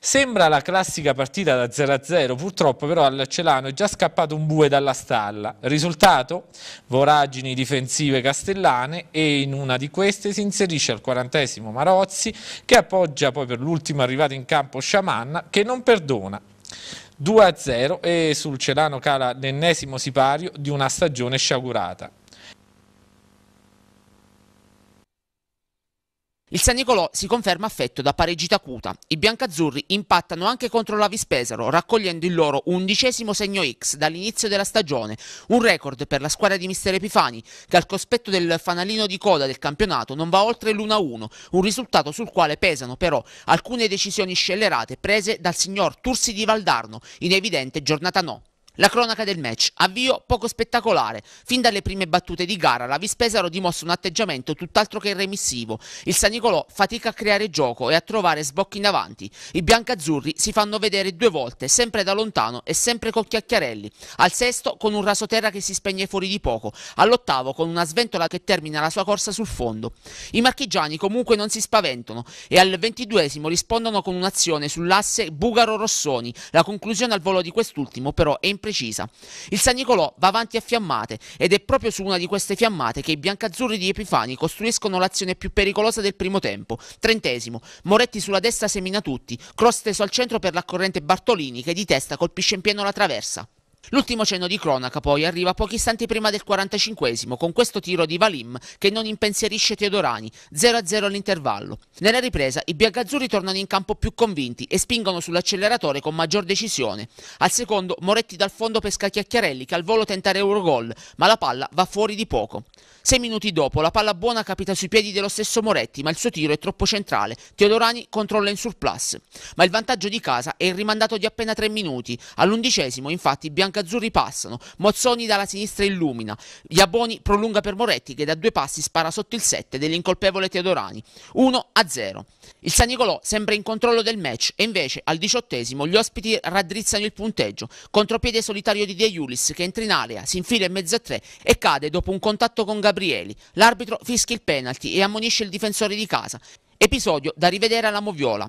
M: Sembra la classica partita da 0-0, purtroppo però al Celano è già scappato un bue dalla stalla. Risultato? Voragini difensive castellane e in una di queste si inserisce al quarantesimo Marozzi che appoggia poi per l'ultimo arrivato in campo Sciamanna che non perdona. 2-0 e sul Celano cala l'ennesimo sipario di una stagione sciagurata.
A: Il San Nicolò si conferma affetto da pareggita acuta. I biancazzurri impattano anche contro la Vispesaro, raccogliendo il loro undicesimo segno X dall'inizio della stagione, un record per la squadra di Mister Epifani, che al cospetto del fanalino di coda del campionato non va oltre l'1-1, un risultato sul quale pesano però alcune decisioni scellerate prese dal signor Tursi di Valdarno, in evidente giornata no. La cronaca del match, avvio poco spettacolare. Fin dalle prime battute di gara, la Vispesaro dimostra un atteggiamento tutt'altro che remissivo. Il San Nicolò fatica a creare gioco e a trovare sbocchi in avanti. I biancazzurri si fanno vedere due volte, sempre da lontano e sempre con Chiacchiarelli. Al sesto con un rasoterra che si spegne fuori di poco, all'ottavo con una sventola che termina la sua corsa sul fondo. I marchigiani comunque non si spaventano e al ventiduesimo rispondono con un'azione sull'asse Bugaro-Rossoni. La conclusione al volo di quest'ultimo però è imprescindibile precisa. Il San Nicolò va avanti a fiammate ed è proprio su una di queste fiammate che i biancazzurri di Epifani costruiscono l'azione più pericolosa del primo tempo. Trentesimo, Moretti sulla destra semina tutti, cross teso al centro per la corrente Bartolini che di testa colpisce in pieno la traversa. L'ultimo cenno di cronaca poi arriva pochi istanti prima del 45 con questo tiro di Valim che non impensierisce Teodorani, 0-0 all'intervallo. Nella ripresa i biancazzurri tornano in campo più convinti e spingono sull'acceleratore con maggior decisione. Al secondo Moretti dal fondo pesca Chiacchiarelli che al volo tenta Eurogol, ma la palla va fuori di poco. Sei minuti dopo la palla buona capita sui piedi dello stesso Moretti, ma il suo tiro è troppo centrale. Teodorani controlla in surplus. Ma il vantaggio di casa è il rimandato di appena 3 minuti. All'undicesimo infatti Biancazzurri biancazzurri passano, Mozzoni dalla sinistra illumina, Iaboni prolunga per Moretti che da due passi spara sotto il 7 dell'incolpevole Teodorani, 1-0. Il San Nicolò sembra in controllo del match e invece al diciottesimo gli ospiti raddrizzano il punteggio, contropiede solitario di De Iulis che entra in area, si infila in mezzo a tre e cade dopo un contatto con Gabrieli, l'arbitro fischia il penalty e ammonisce il difensore di casa. Episodio da rivedere alla Moviola.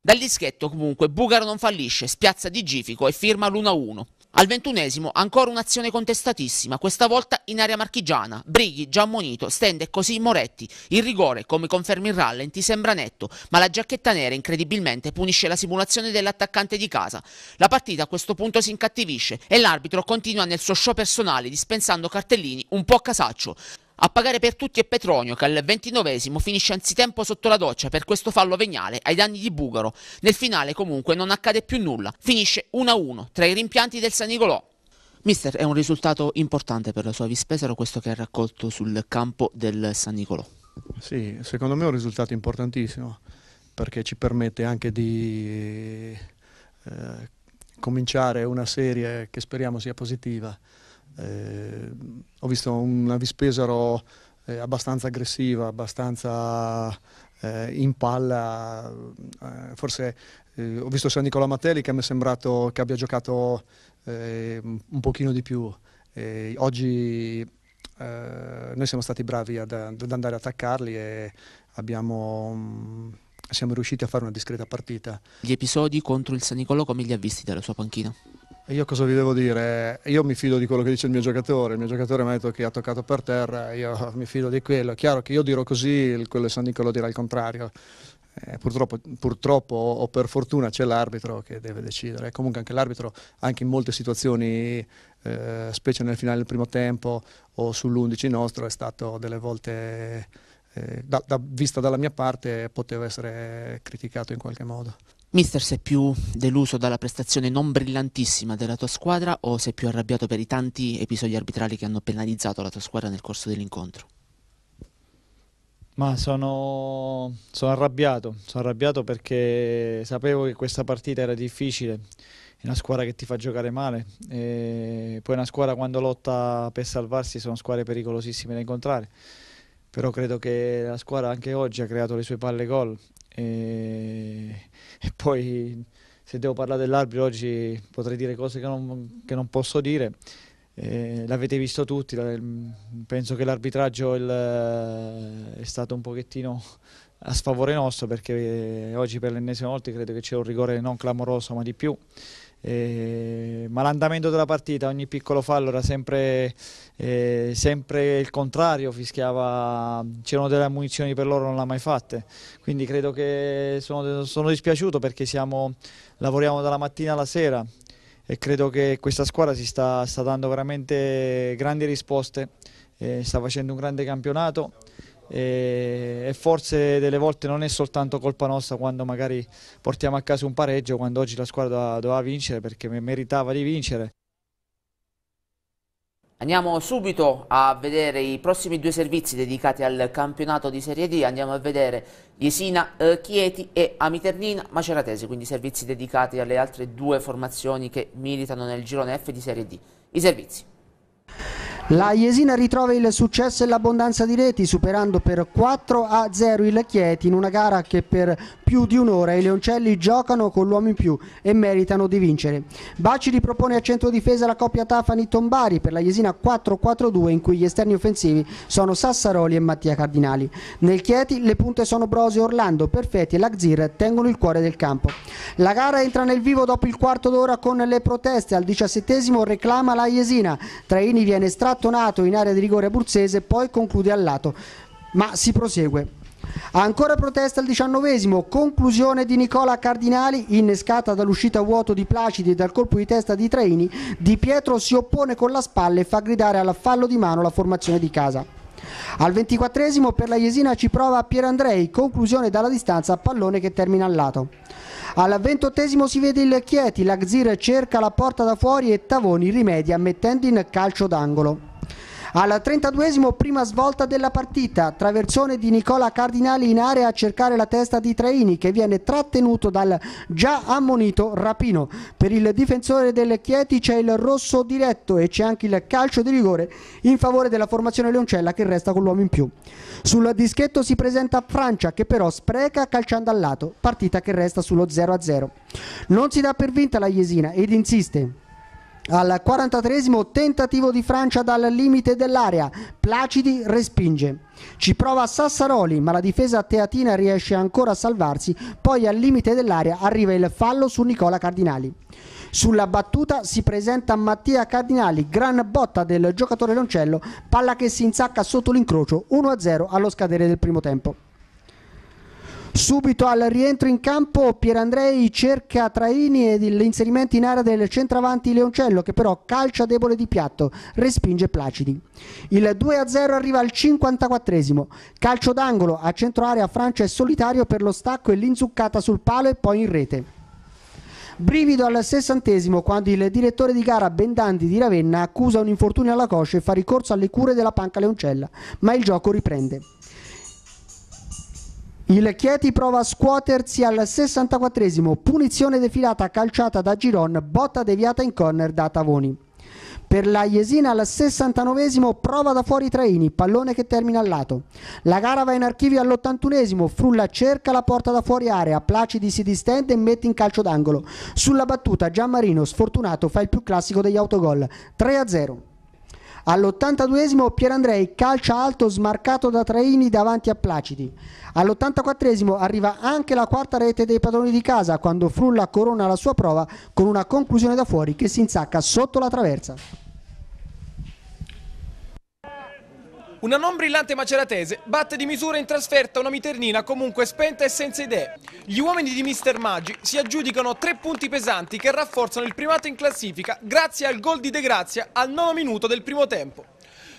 A: Dal dischetto comunque Bugaro non fallisce, spiazza di Gifico e firma l'1-1. Al ventunesimo ancora un'azione contestatissima, questa volta in area marchigiana. Brighi, già ammonito, stende così Moretti. Il rigore, come conferma il rallenti, sembra netto, ma la giacchetta nera incredibilmente punisce la simulazione dell'attaccante di casa. La partita a questo punto si incattivisce e l'arbitro continua nel suo show personale dispensando cartellini un po' a casaccio. A pagare per tutti è Petronio che al ventinovesimo finisce anzitempo sotto la doccia per questo fallo veniale ai danni di Bugaro. Nel finale comunque non accade più nulla, finisce 1-1 tra i rimpianti del San Nicolò. Mister, è un risultato importante per la sua vispesero questo che ha raccolto sul campo del San Nicolò.
N: Sì, secondo me è un risultato importantissimo perché ci permette anche di eh, cominciare una serie che speriamo sia positiva. Eh, ho visto una Vispesaro eh, abbastanza aggressiva, abbastanza eh, in palla, eh, forse eh, ho visto San Nicola Mattelli che mi è sembrato che abbia giocato eh, un pochino di più. oggi noi siamo stati bravi ad, ad, andare ad attaccarli e abbiamo... Mh, siamo riusciti a fare una discreta partita.
A: Gli episodi contro il San Nicolò come li ha visti dalla sua panchina?
N: Io cosa vi devo dire? Io mi fido di quello che dice il mio giocatore, il mio giocatore mi ha detto che ha toccato per terra, io mi fido di quello. È chiaro che io dirò così, quello di San Nicola dirà il contrario. Eh, purtroppo, purtroppo, o per fortuna c'è l'arbitro che deve decidere. Comunque anche l'arbitro, anche in molte situazioni, eh, specie nel finale del primo tempo o sull'11 nostro, è stato delle volte... Eh, da, da, vista dalla mia parte poteva essere criticato in qualche modo.
A: Mister, sei più deluso dalla prestazione non brillantissima della tua squadra o sei più arrabbiato per i tanti episodi arbitrali che hanno penalizzato la tua squadra nel corso dell'incontro?
O: Ma sono, sono, arrabbiato, sono arrabbiato perché sapevo che questa partita era difficile, è una squadra che ti fa giocare male, e poi una squadra quando lotta per salvarsi sono squadre pericolosissime da incontrare, però credo che la squadra anche oggi ha creato le sue palle gol e, e poi se devo parlare dell'arbitro oggi potrei dire cose che non, che non posso dire. Eh, l'avete visto tutti, penso che l'arbitraggio è stato un pochettino a sfavore nostro perché oggi per l'ennesima volta credo che c'è un rigore non clamoroso ma di più. Eh, ma l'andamento della partita, ogni piccolo fallo era sempre, eh, sempre il contrario, fischiava, c'erano delle ammunizioni per loro, non l'ha mai fatte. Quindi credo che sono, sono dispiaciuto perché siamo, lavoriamo dalla mattina alla sera e credo che questa squadra si sta, sta dando veramente grandi risposte, eh, sta facendo un grande campionato e, forse delle volte non è soltanto colpa nostra quando magari portiamo a casa un pareggio quando oggi la squadra doveva vincere perché meritava di vincere.
A: Andiamo subito a vedere i prossimi due servizi dedicati al campionato di Serie D, andiamo a vedere Jesina eh, Chieti e Amiternina Maceratese, quindi servizi dedicati alle altre due formazioni che militano nel girone F di Serie D. I servizi.
P: La Iesina ritrova il successo e l'abbondanza di reti superando per 4 a 0 il Chieti in una gara che per più di un'ora i Leoncelli giocano con l'uomo in più e meritano di vincere. Baci ripropone a centro difesa la coppia Tafani-Tombari per la Iesina 4-4-2 in cui gli esterni offensivi sono Sassaroli e Mattia Cardinali. Nel Chieti le punte sono Brosi, Orlando, Perfetti e Lagzir tengono il cuore del campo. La gara entra nel vivo dopo il quarto d'ora con le proteste. Al diciassettesimo reclama la Iesina. Traini viene estratto pattonato in area di rigore abruzzese, poi conclude al lato, ma si prosegue. Ancora protesta al diciannovesimo, conclusione di Nicola Cardinali, innescata dall'uscita a vuoto di Placidi e dal colpo di testa di Traini, Di Pietro si oppone con la spalla e fa gridare all'affallo di mano la formazione di casa. Al 24 per la Jesina ci prova Pierandrei, conclusione dalla distanza, pallone che termina al lato. Al 28 si vede il Chieti, Lagzir cerca la porta da fuori e Tavoni rimedia mettendo in calcio d'angolo. Al 32 esimo prima svolta della partita, traversone di Nicola Cardinali in area a cercare la testa di Traini che viene trattenuto dal già ammonito Rapino. Per il difensore del Chieti c'è il rosso diretto e c'è anche il calcio di rigore in favore della formazione Leoncella che resta con l'uomo in più. Sul dischetto si presenta Francia che però spreca calciando al lato, partita che resta sullo 0-0. Non si dà per vinta la Jesina ed insiste. Al 43 tentativo di Francia dal limite dell'area, Placidi respinge. Ci prova Sassaroli, ma la difesa teatina riesce ancora a salvarsi, poi al limite dell'area arriva il fallo su Nicola Cardinali. Sulla battuta si presenta Mattia Cardinali, gran botta del giocatore Loncello, palla che si insacca sotto l'incrocio 1-0 allo scadere del primo tempo. Subito al rientro in campo Pierandrei cerca Traini e l'inserimento in area del centravanti Leoncello che però calcia debole di piatto, respinge Placidi. Il 2-0 arriva al 54esimo, calcio d'angolo a centro area Francia è solitario per lo stacco e l'inzuccata sul palo e poi in rete. Brivido al sessantesimo quando il direttore di gara Bendandi di Ravenna accusa un infortunio alla coscia e fa ricorso alle cure della panca Leoncella, ma il gioco riprende. Il Chieti prova a scuotersi al 64esimo, punizione defilata calciata da Giron, botta deviata in corner da Tavoni. Per la Jesina al 69esimo prova da fuori Traini, pallone che termina al lato. La gara va in archivio all'81esimo, Frulla cerca la porta da fuori area, Placidi si distende e mette in calcio d'angolo. Sulla battuta Gianmarino, sfortunato, fa il più classico degli autogol, 3-0. All'82esimo Pierandrei calcia alto smarcato da Traini davanti a Placidi. All'84esimo arriva anche la quarta rete dei padroni di casa quando Frulla corona la sua prova con una conclusione da fuori che si insacca sotto la traversa.
Q: Una non brillante maceratese batte di misura in trasferta una miternina comunque spenta e senza idee. Gli uomini di Mister Maggi si aggiudicano tre punti pesanti che rafforzano il primato in classifica grazie al gol di De Grazia al nono minuto del primo tempo.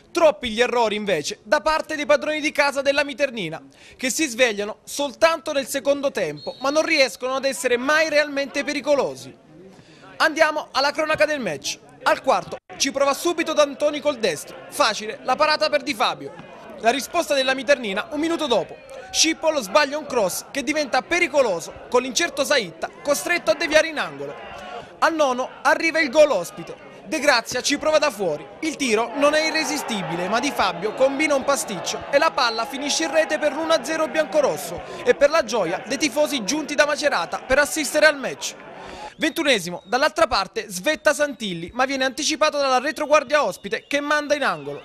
Q: Troppi gli errori invece da parte dei padroni di casa della Miternina, che si svegliano soltanto nel secondo tempo, ma non riescono ad essere mai realmente pericolosi. Andiamo alla cronaca del match. Al quarto ci prova subito D'Antoni col destro, facile, la parata per Di Fabio. La risposta della Miternina un minuto dopo. Scippolo sbaglia un cross che diventa pericoloso con l'incerto Saitta costretto a deviare in angolo. Al nono arriva il gol ospite. De Grazia ci prova da fuori, il tiro non è irresistibile ma Di Fabio combina un pasticcio e la palla finisce in rete per l'1-0 biancorosso e per la gioia dei tifosi giunti da Macerata per assistere al match. 21esimo, dall'altra parte svetta Santilli, ma viene anticipato dalla retroguardia ospite che manda in angolo.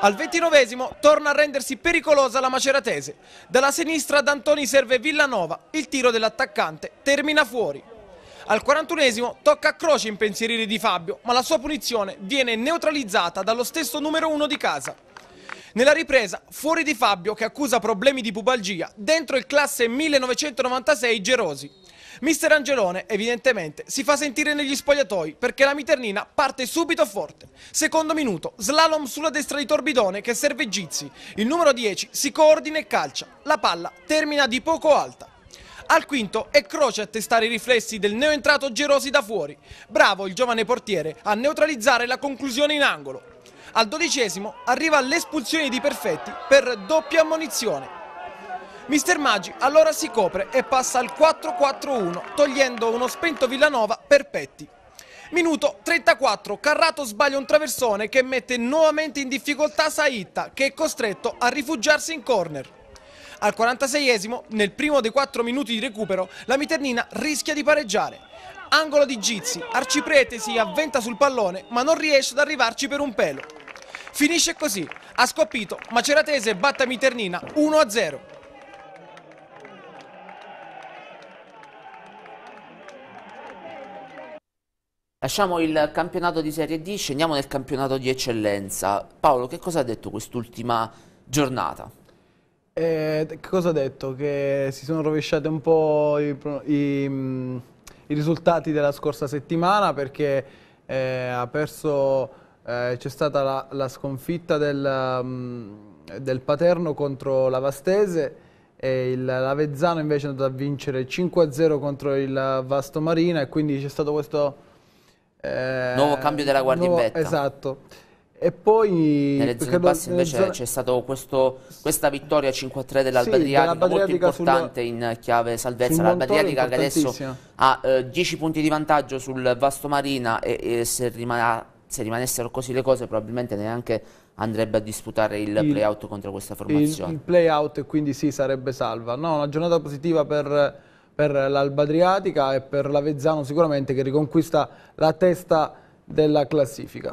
Q: Al 29esimo torna a rendersi pericolosa la maceratese. Dalla sinistra ad Antoni serve Villanova, il tiro dell'attaccante termina fuori. Al 41esimo tocca a Croce impensierire di Fabio, ma la sua punizione viene neutralizzata dallo stesso numero 1 di casa. Nella ripresa, fuori di Fabio che accusa problemi di pubalgia, dentro il classe 1996 Gerosi. Mister Angelone evidentemente si fa sentire negli spogliatoi perché la Miternina parte subito forte. Secondo minuto, slalom sulla destra di Torbidone che serve Gizzi. Il numero 10 si coordina e calcia. La palla termina di poco alta. Al quinto è Croce a testare i riflessi del neoentrato Gerosi da fuori. Bravo il giovane portiere a neutralizzare la conclusione in angolo. Al dodicesimo arriva l'espulsione di Perfetti per doppia ammonizione. Mister Maggi allora si copre e passa al 4-4-1 togliendo uno spento Villanova per Petti. Minuto 34, Carrato sbaglia un traversone che mette nuovamente in difficoltà Saitta che è costretto a rifugiarsi in corner. Al 46esimo, nel primo dei 4 minuti di recupero, la Miternina rischia di pareggiare. Angolo di Gizzi, Arciprete si avventa sul pallone ma non riesce ad arrivarci per un pelo. Finisce così, ha scoppito Maceratese batta Miternina
A: 1-0. Lasciamo il campionato di Serie D, scendiamo nel campionato di eccellenza. Paolo, che cosa ha detto quest'ultima giornata?
B: Eh, che cosa ha detto? Che si sono rovesciati un po' i, i, mm, i risultati della scorsa settimana perché eh, ha perso, eh, c'è stata la, la sconfitta del, mm, del, Paterno contro la Vastese e Lavezzano invece è andato a vincere 5-0 contro il Vasto Marina e quindi c'è stato questo eh, nuovo cambio della guardia nuovo, in vetta. Esatto. E poi... Nelle zone basse invece zone... c'è stata
A: questa vittoria 5-3 dell'Albadriatica, sì, dell molto importante sul, in chiave salvezza. L'Albadriatica che adesso ha eh, 10 punti di vantaggio sul Vasto Marina e, e se, rimarrà, se, rimanessero così le cose probabilmente neanche andrebbe a disputare il, il playout contro questa formazione. Il, il
B: playout e quindi sì sarebbe salva. No, una giornata positiva per per l'Alba Adriatica e per l'Avezzano sicuramente che riconquista la testa della classifica.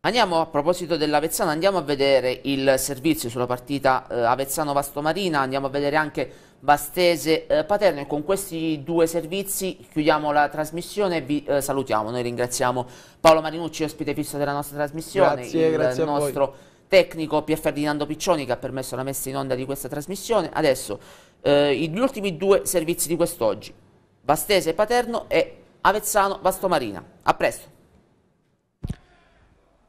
A: Andiamo a proposito dell'Avezzano, andiamo a vedere il servizio sulla partita eh, Avezzano-Vastomarina, andiamo a vedere anche bastese eh, paterno eh, e con questi due servizi chiudiamo la trasmissione e vi eh, salutiamo. Noi ringraziamo Paolo Marinucci, ospite fisso della nostra trasmissione, grazie, il grazie nostro tecnico Pier Ferdinando Piccioni che ha permesso la messa in onda di questa trasmissione. Adesso eh, gli ultimi due servizi di quest'oggi, Vastese Paterno e Avezzano Vastomarina. A presto!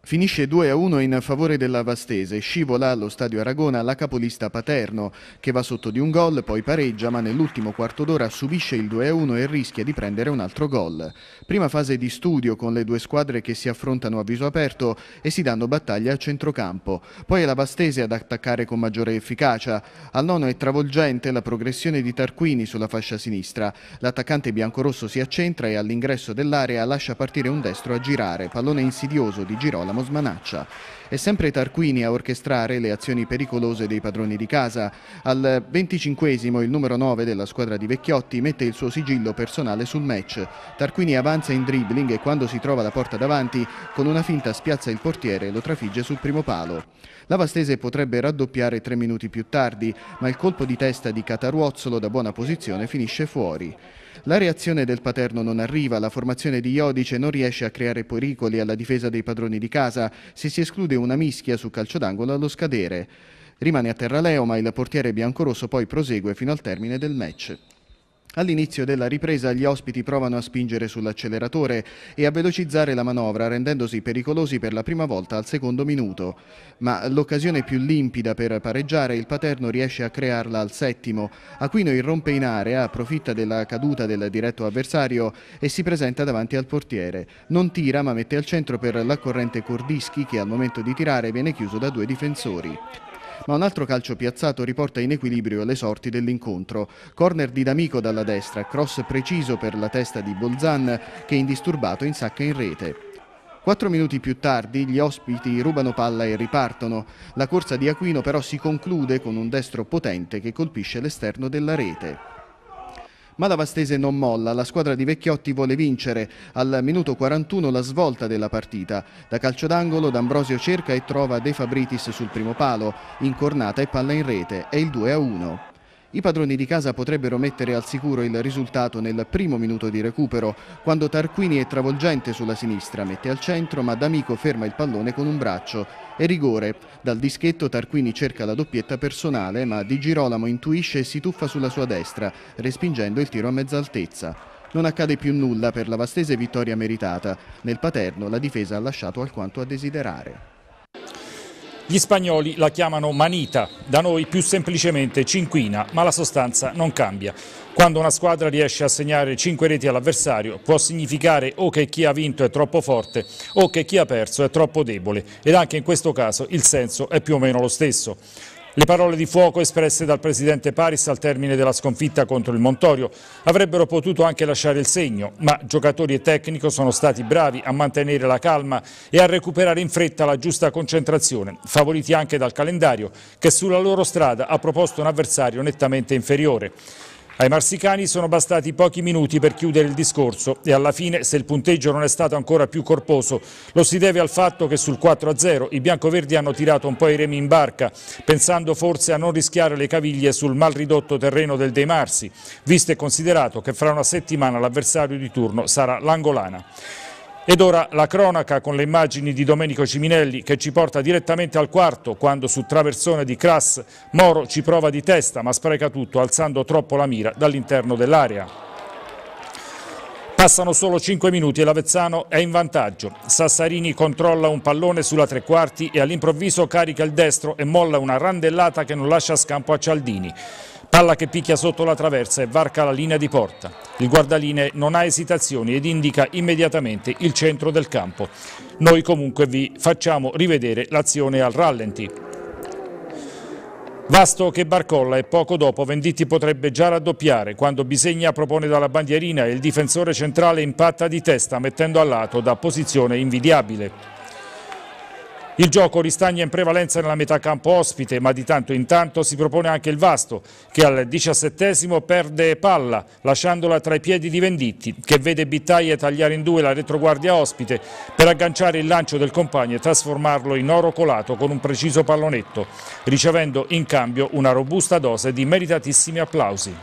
R: Finisce 2-1 in favore della Vastese, scivola allo stadio Aragona la capolista Paterno che va sotto di un gol, poi pareggia ma nell'ultimo quarto d'ora subisce il 2-1 e rischia di prendere un altro gol. Prima fase di studio con le due squadre che si affrontano a viso aperto e si danno battaglia a centrocampo. Poi è la Vastese ad attaccare con maggiore efficacia. Al nono è travolgente la progressione di Tarquini sulla fascia sinistra. L'attaccante biancorosso si accentra e all'ingresso dell'area lascia partire un destro a girare, pallone insidioso di Girolamo Guglielmo Smanaccia. È sempre Tarquini a orchestrare le azioni pericolose dei padroni di casa. Al 25 il numero 9 della squadra di Vecchiotti mette il suo sigillo personale sul match. Tarquini avanza in dribbling e quando si trova la porta davanti, con una finta spiazza il portiere e lo trafigge sul primo palo. La Vastese potrebbe raddoppiare tre minuti più tardi, ma il colpo di testa di Cataruozzolo da buona posizione finisce fuori. La reazione del paterno non arriva, la formazione di Iodice non riesce a creare pericoli alla difesa dei padroni di casa se si esclude una mischia su calcio d'angolo allo scadere. Rimane a terra Leo, ma il portiere biancorosso poi prosegue fino al termine del match. All'inizio della ripresa gli ospiti provano a spingere sull'acceleratore e a velocizzare la manovra rendendosi pericolosi per la prima volta al secondo minuto, ma l'occasione più limpida per pareggiare il Paterno riesce a crearla al settimo. Aquino irrompe in area, approfitta della caduta del diretto avversario e si presenta davanti al portiere. Non tira ma mette al centro per l'accorrente Cordischi che al momento di tirare viene chiuso da due difensori ma un altro calcio piazzato riporta in equilibrio le sorti dell'incontro. Corner di D'Amico dalla destra, cross preciso per la testa di Bolzan che indisturbato insacca in rete. Quattro minuti più tardi gli ospiti rubano palla e ripartono. La corsa di Aquino però si conclude con un destro potente che colpisce l'esterno della rete ma la Vastese non molla, la squadra di Vecchiotti vuole vincere. Al minuto 41 la svolta della partita. Da calcio d'angolo D'Ambrosio cerca e trova De Fabritis sul primo palo, incornata e palla in rete, è il 2 a 1. I padroni di casa potrebbero mettere al sicuro il risultato nel primo minuto di recupero, quando Tarquini è travolgente sulla sinistra, mette al centro ma D'Amico ferma il pallone con un braccio. E rigore. Dal dischetto Tarquini cerca la doppietta personale, ma Di Girolamo intuisce e si tuffa sulla sua destra, respingendo il tiro a mezza altezza. Non accade più nulla per la Vastese vittoria meritata. Nel Paterno la difesa ha lasciato
S: alquanto a desiderare. Gli spagnoli la chiamano manita, da noi più semplicemente cinquina, ma la sostanza non cambia. Quando una squadra riesce a segnare 5 reti all'avversario può significare o che chi ha vinto è troppo forte o che chi ha perso è troppo debole ed anche in questo caso il senso è più o meno lo stesso. Le parole di fuoco espresse dal presidente Paris al termine della sconfitta contro il Montorio avrebbero potuto anche lasciare il segno, ma giocatori e tecnico sono stati bravi a mantenere la calma e a recuperare in fretta la giusta concentrazione, favoriti anche dal calendario che sulla loro strada ha proposto un avversario nettamente inferiore. Ai marsicani sono bastati pochi minuti per chiudere il discorso e alla fine, se il punteggio non è stato ancora più corposo, lo si deve al fatto che sul 4-0 i biancoverdi hanno tirato un po' i remi in barca, pensando forse a non rischiare le caviglie sul mal ridotto terreno del De Marsi, visto e considerato che fra una settimana l'avversario di turno sarà l'Angolana. Ed ora la cronaca con le immagini di Domenico Ciminelli che ci porta direttamente al quarto quando su traversone di Crass Moro ci prova di testa ma spreca tutto alzando troppo la mira dall'interno dell'area. Passano solo 5 minuti e l'Avezzano è in vantaggio. Sassarini controlla un pallone sulla tre quarti e all'improvviso carica il destro e molla una randellata che non lascia scampo a Cialdini. Palla che picchia sotto la traversa e varca la linea di porta. Il guardaline non ha esitazioni ed indica immediatamente il centro del campo. Noi comunque vi facciamo rivedere l'azione al rallenti. Vasto che barcolla e poco dopo Venditti potrebbe già raddoppiare quando Bisegna propone dalla bandierina e il difensore centrale impatta di testa mettendo a lato da posizione invidiabile. Il gioco ristagna in prevalenza nella metà campo ospite, ma di tanto in tanto si propone anche il Vasto, che al diciassettesimo perde palla, lasciandola tra i piedi di Venditti, che vede Bittaia tagliare in due la retroguardia ospite per agganciare il lancio del compagno e trasformarlo in oro colato con un preciso pallonetto, ricevendo in cambio una robusta dose di meritatissimi applausi.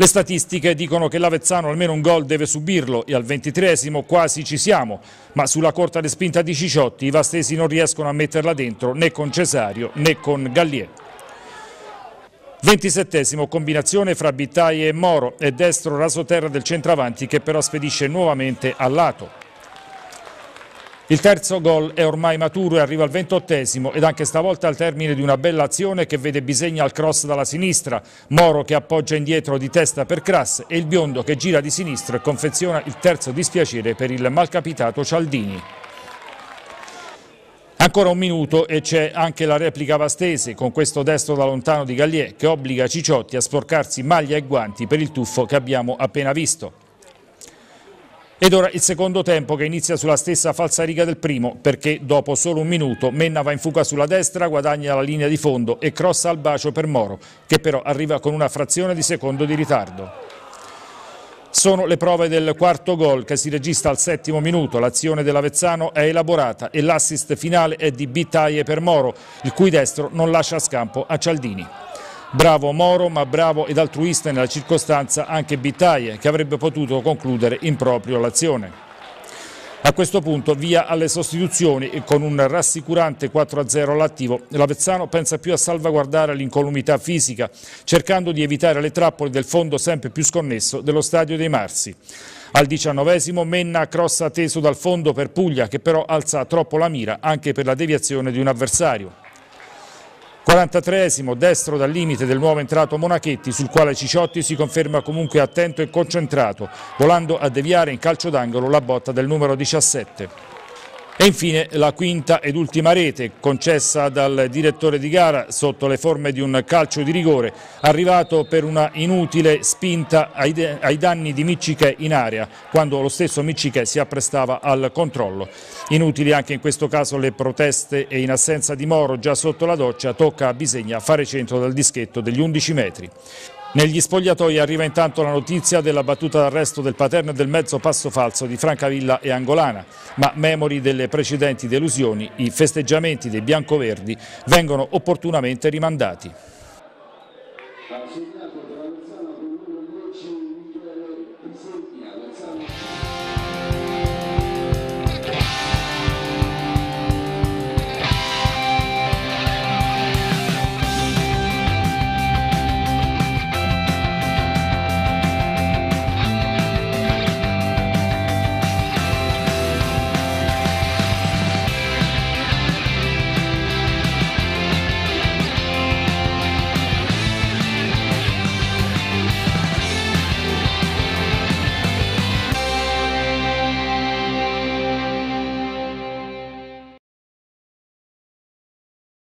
S: Le statistiche dicono che l'Avezzano almeno un gol deve subirlo e al ventitreesimo quasi ci siamo, ma sulla corta respinta di Ciciotti i vastesi non riescono a metterla dentro né con Cesario né con Gallier. Ventisettesimo combinazione fra Bittai e Moro e destro raso terra del centravanti che però spedisce nuovamente a lato. Il terzo gol è ormai maturo e arriva al ventottesimo ed anche stavolta al termine di una bella azione che vede Bisegna al cross dalla sinistra, Moro che appoggia indietro di testa per Crass e il biondo che gira di sinistra e confeziona il terzo dispiacere per il malcapitato Cialdini. Ancora un minuto e c'è anche la replica Vastese con questo destro da lontano di Gallier che obbliga Ciciotti a sporcarsi maglia e guanti per il tuffo che abbiamo appena visto. Ed ora il secondo tempo che inizia sulla stessa falsariga del primo perché dopo solo un minuto Menna va in fuga sulla destra, guadagna la linea di fondo e crossa al bacio per Moro che però arriva con una frazione di secondo di ritardo. Sono le prove del quarto gol che si registra al settimo minuto, l'azione dell'Avezzano è elaborata e l'assist finale è di Bittaie per Moro il cui destro non lascia scampo a Cialdini. Bravo Moro, ma bravo ed altruista nella circostanza anche Bittaie, che avrebbe potuto concludere in proprio l'azione. A questo punto via alle sostituzioni e con un rassicurante 4-0 all'attivo, l'Avezzano pensa più a salvaguardare l'incolumità fisica, cercando di evitare le trappole del fondo sempre più sconnesso dello Stadio dei Marsi. Al diciannovesimo Menna crossa teso dal fondo per Puglia che però alza troppo la mira anche per la deviazione di un avversario. 43esimo destro dal limite del nuovo entrato Monachetti sul quale Ciciotti si conferma comunque attento e concentrato volando a deviare in calcio d'angolo la botta del numero 17. E infine la quinta ed ultima rete concessa dal direttore di gara sotto le forme di un calcio di rigore arrivato per una inutile spinta ai, ai danni di Micciche in area quando lo stesso Micciche si apprestava al controllo. Inutili anche in questo caso le proteste e in assenza di Moro già sotto la doccia tocca a Bisegna fare centro dal dischetto degli 11 metri. Negli spogliatoi arriva intanto la notizia della battuta d'arresto del paterno e del mezzo passo falso di Francavilla e Angolana, ma memori delle precedenti delusioni, i festeggiamenti dei biancoverdi vengono opportunamente rimandati.